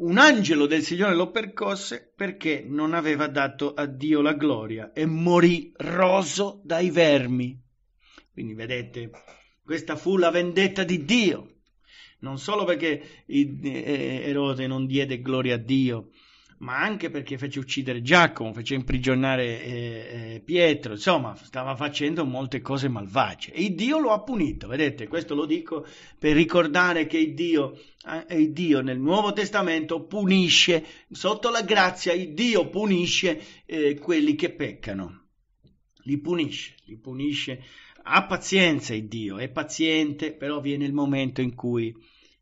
Speaker 1: un angelo del Signore lo percosse perché non aveva dato a Dio la gloria e morì roso dai vermi. Quindi vedete questa fu la vendetta di Dio. Non solo perché eh, Erode non diede gloria a Dio, ma anche perché fece uccidere Giacomo, fece imprigionare eh, eh, Pietro, insomma, stava facendo molte cose malvagie. E Dio lo ha punito, vedete, questo lo dico per ricordare che Dio, Dio nel Nuovo Testamento punisce, sotto la grazia, Dio punisce quelli che peccano, li punisce, li punisce ha pazienza il Dio, è paziente, però viene il momento in cui,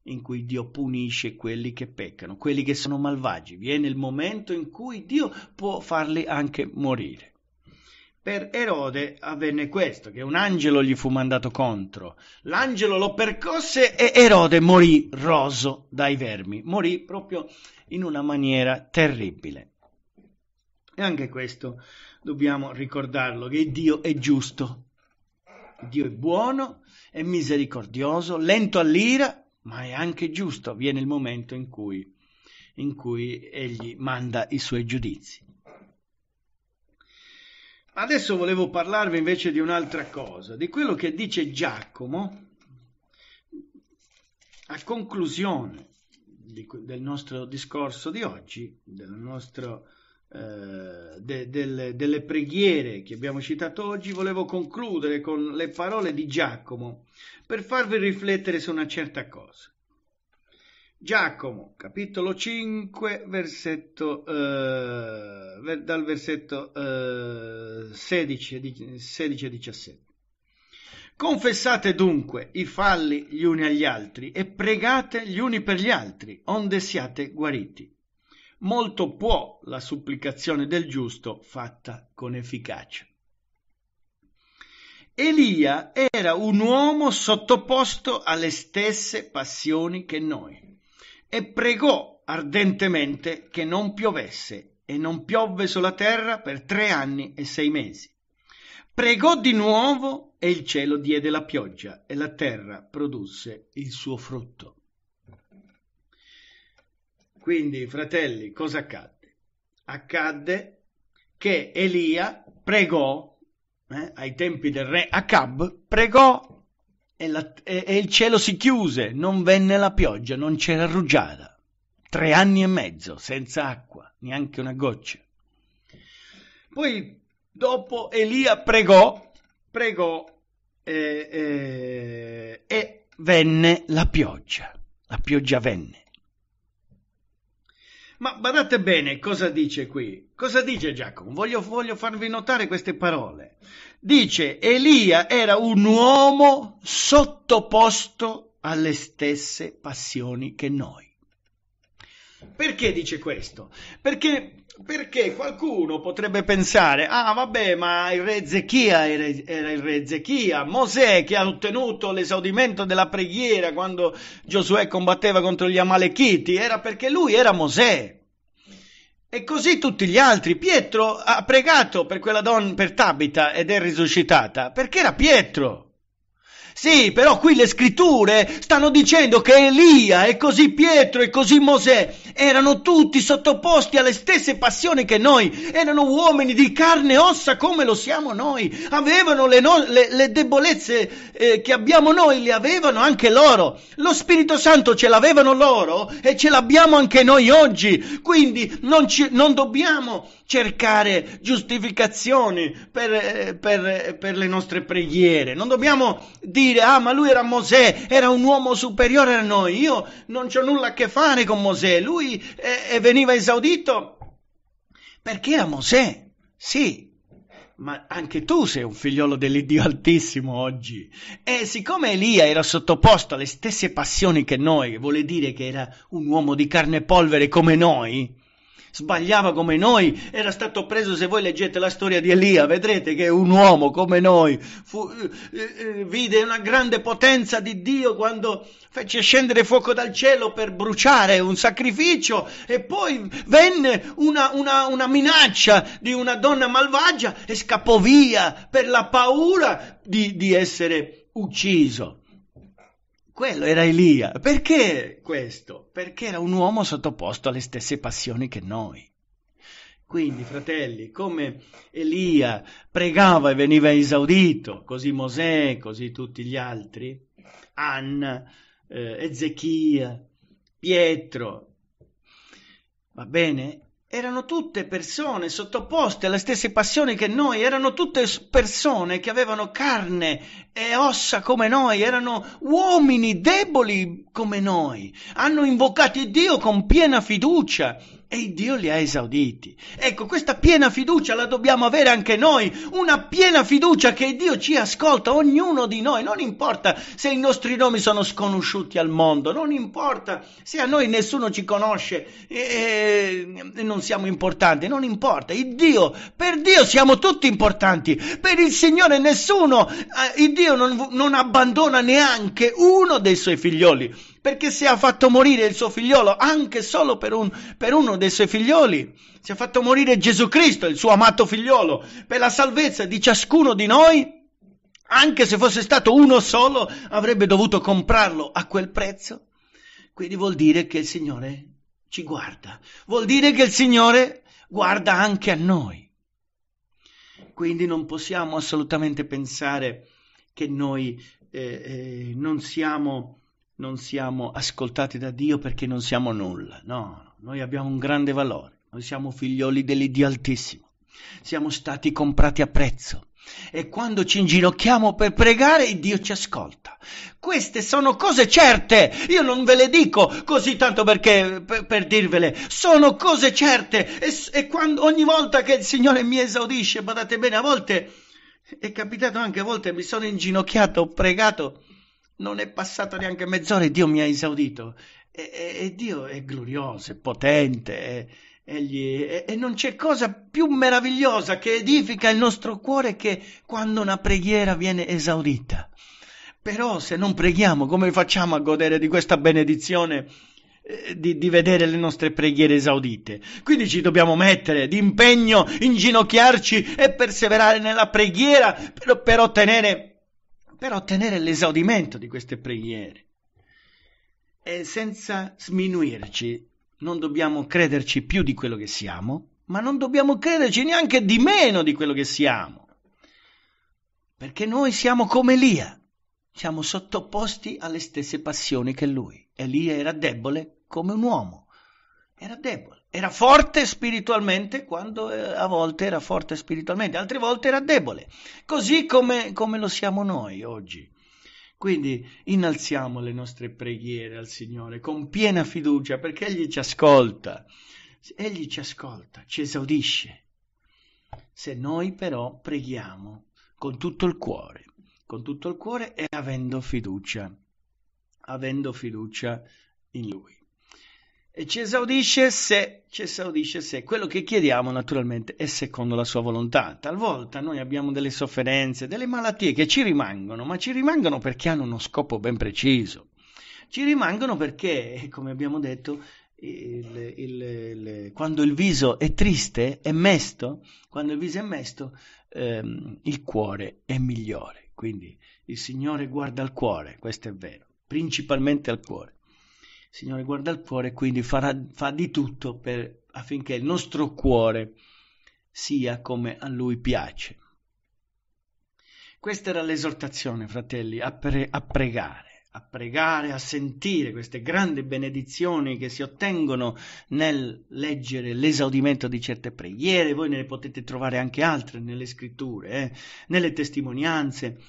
Speaker 1: in cui Dio punisce quelli che peccano, quelli che sono malvagi, viene il momento in cui Dio può farli anche morire. Per Erode avvenne questo, che un angelo gli fu mandato contro. L'angelo lo percosse e Erode morì roso dai vermi, morì proprio in una maniera terribile. E anche questo dobbiamo ricordarlo, che Dio è giusto Dio è buono, è misericordioso, lento all'ira, ma è anche giusto. Viene il momento in cui, in cui egli manda i suoi giudizi. Adesso volevo parlarvi invece di un'altra cosa, di quello che dice Giacomo a conclusione di, del nostro discorso di oggi, del nostro eh, de, delle, delle preghiere che abbiamo citato oggi, volevo concludere con le parole di Giacomo per farvi riflettere su una certa cosa. Giacomo, capitolo 5, versetto, eh, dal versetto eh, 16, 16 e 17. Confessate dunque i falli gli uni agli altri e pregate gli uni per gli altri, onde siate guariti molto può la supplicazione del giusto fatta con efficacia. Elia era un uomo sottoposto alle stesse passioni che noi e pregò ardentemente che non piovesse e non piovve sulla terra per tre anni e sei mesi. Pregò di nuovo e il cielo diede la pioggia e la terra produsse il suo frutto. Quindi, fratelli, cosa accadde? Accadde che Elia pregò, eh, ai tempi del re Acab, pregò e, la, e, e il cielo si chiuse, non venne la pioggia, non c'era rugiada. Tre anni e mezzo, senza acqua, neanche una goccia. Poi, dopo, Elia pregò, pregò e, eh, e, eh, e venne la pioggia, la pioggia venne. Ma badate bene cosa dice qui. Cosa dice Giacomo? Voglio, voglio, farvi notare queste parole. Dice Elia era un uomo sottoposto alle stesse passioni che noi. Perché dice questo? Perché perché qualcuno potrebbe pensare, ah vabbè, ma il re Zechia era il re Zechia, Mosè che ha ottenuto l'esaudimento della preghiera quando Giosuè combatteva contro gli Amalechiti, era perché lui era Mosè. E così tutti gli altri. Pietro ha pregato per quella donna, per Tabita, ed è risuscitata, perché era Pietro. Sì, però qui le scritture stanno dicendo che Elia e così Pietro e così Mosè erano tutti sottoposti alle stesse passioni che noi, erano uomini di carne e ossa come lo siamo noi, avevano le, no, le, le debolezze eh, che abbiamo noi, le avevano anche loro. Lo Spirito Santo ce l'avevano loro e ce l'abbiamo anche noi oggi, quindi non, ci, non dobbiamo cercare giustificazioni per, eh, per, eh, per le nostre preghiere, non dobbiamo dire dire, ah ma lui era Mosè, era un uomo superiore a noi, io non ho nulla a che fare con Mosè, lui eh, eh, veniva esaudito perché era Mosè, sì, ma anche tu sei un figliolo dell'Iddio Altissimo oggi. E siccome Elia era sottoposto alle stesse passioni che noi, che vuole dire che era un uomo di carne e polvere come noi, sbagliava come noi, era stato preso, se voi leggete la storia di Elia, vedrete che un uomo come noi fu, eh, eh, vide una grande potenza di Dio quando fece scendere fuoco dal cielo per bruciare un sacrificio e poi venne una, una, una minaccia di una donna malvagia e scappò via per la paura di, di essere ucciso. Quello era Elia. Perché questo? Perché era un uomo sottoposto alle stesse passioni che noi. Quindi, fratelli, come Elia pregava e veniva esaudito, così Mosè, così tutti gli altri, Anna, eh, Ezechia, Pietro, va bene? erano tutte persone sottoposte alle stesse passioni che noi, erano tutte persone che avevano carne e ossa come noi, erano uomini deboli come noi, hanno invocato Dio con piena fiducia e Dio li ha esauditi. Ecco, questa piena fiducia la dobbiamo avere anche noi, una piena fiducia che Dio ci ascolta, ognuno di noi, non importa se i nostri nomi sono sconosciuti al mondo, non importa se a noi nessuno ci conosce e, e non siamo importanti, non importa, il Dio, per Dio siamo tutti importanti, per il Signore nessuno, eh, il Dio non, non abbandona neanche uno dei suoi figlioli perché si è fatto morire il suo figliolo anche solo per, un, per uno dei suoi figlioli. Si è fatto morire Gesù Cristo, il suo amato figliolo, per la salvezza di ciascuno di noi. Anche se fosse stato uno solo, avrebbe dovuto comprarlo a quel prezzo. Quindi vuol dire che il Signore ci guarda, vuol dire che il Signore guarda anche a noi. Quindi non possiamo assolutamente pensare che noi eh, eh, non siamo non siamo ascoltati da Dio perché non siamo nulla, no, noi abbiamo un grande valore, noi siamo figlioli dell'Iddio Altissimo, siamo stati comprati a prezzo e quando ci inginocchiamo per pregare Dio ci ascolta. Queste sono cose certe, io non ve le dico così tanto perché, per, per dirvele, sono cose certe e, e quando, ogni volta che il Signore mi esaudisce, badate bene, a volte è capitato anche a volte mi sono inginocchiato, ho pregato non è passata neanche mezz'ora e Dio mi ha esaudito. E, e, e Dio è glorioso, è potente, è, Egli, e, e, non c'è cosa più meravigliosa che edifica il nostro cuore che quando una preghiera viene esaudita. Però se non preghiamo, come facciamo a godere di questa benedizione eh, di, di, vedere le nostre preghiere esaudite? Quindi ci dobbiamo mettere d'impegno, inginocchiarci e perseverare nella preghiera per, per ottenere per ottenere l'esaudimento di queste preghiere. E senza sminuirci, non dobbiamo crederci più di quello che siamo, ma non dobbiamo crederci neanche di meno di quello che siamo. Perché noi siamo come Elia, siamo sottoposti alle stesse passioni che lui. Elia era debole come un uomo, era debole era forte spiritualmente quando eh, a volte era forte spiritualmente, altre volte era debole, così come, come, lo siamo noi oggi. Quindi innalziamo le nostre preghiere al Signore con piena fiducia perché Egli ci ascolta, Egli ci ascolta, ci esaudisce. Se noi però preghiamo con tutto il cuore, con tutto il cuore e avendo fiducia, avendo fiducia in Lui. E ci esaudisce se, ci esaudisce se quello che chiediamo naturalmente è secondo la sua volontà. Talvolta noi abbiamo delle sofferenze, delle malattie che ci rimangono, ma ci rimangono perché hanno uno scopo ben preciso. Ci rimangono perché, come abbiamo detto, il, il, il, quando il viso è triste, è mesto, quando il viso è mesto, ehm, il cuore è migliore. Quindi il Signore guarda al cuore, questo è vero, principalmente al cuore. Signore guarda il cuore, e quindi farà, fa di tutto per, affinché il nostro cuore sia come a Lui piace. Questa era l'esortazione, fratelli, a, pre- a pregare, a pregare, a sentire queste grandi benedizioni che si ottengono nel leggere l'esaudimento di certe preghiere. Voi ne potete trovare anche altre nelle scritture, eh? nelle testimonianze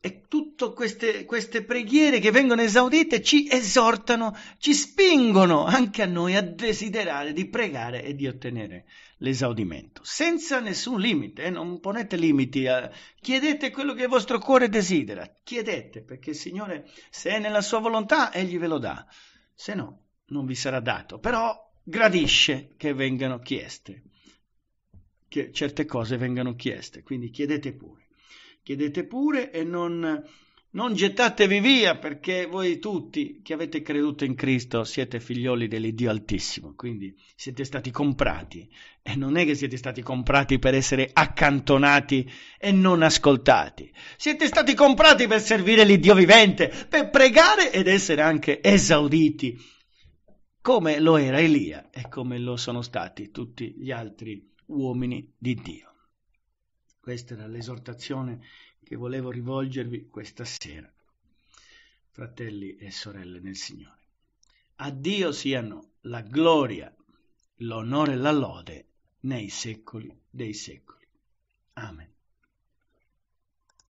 Speaker 1: e tutte queste, queste preghiere che vengono esaudite ci esortano, ci spingono anche a noi a desiderare di pregare e di ottenere l'esaudimento, senza nessun limite, eh? non ponete limiti, a... Eh. chiedete quello che il vostro cuore desidera, chiedete perché il Signore se è nella sua volontà, Egli ve lo dà, se no non vi sarà dato, però gradisce che vengano chieste, che certe cose vengano chieste, quindi chiedete pure chiedete pure e non, non gettatevi via perché voi tutti che avete creduto in Cristo siete figlioli dell'Iddio Altissimo, quindi siete stati comprati e non è che siete stati comprati per essere accantonati e non ascoltati, siete stati comprati per servire l'Iddio vivente, per pregare ed essere anche esauditi, come lo era Elia e come lo sono stati tutti gli altri uomini di Dio. Questa era l'esortazione che volevo rivolgervi questa sera, fratelli e sorelle nel Signore. A Dio siano la gloria, l'onore e la lode nei secoli dei secoli. Amen.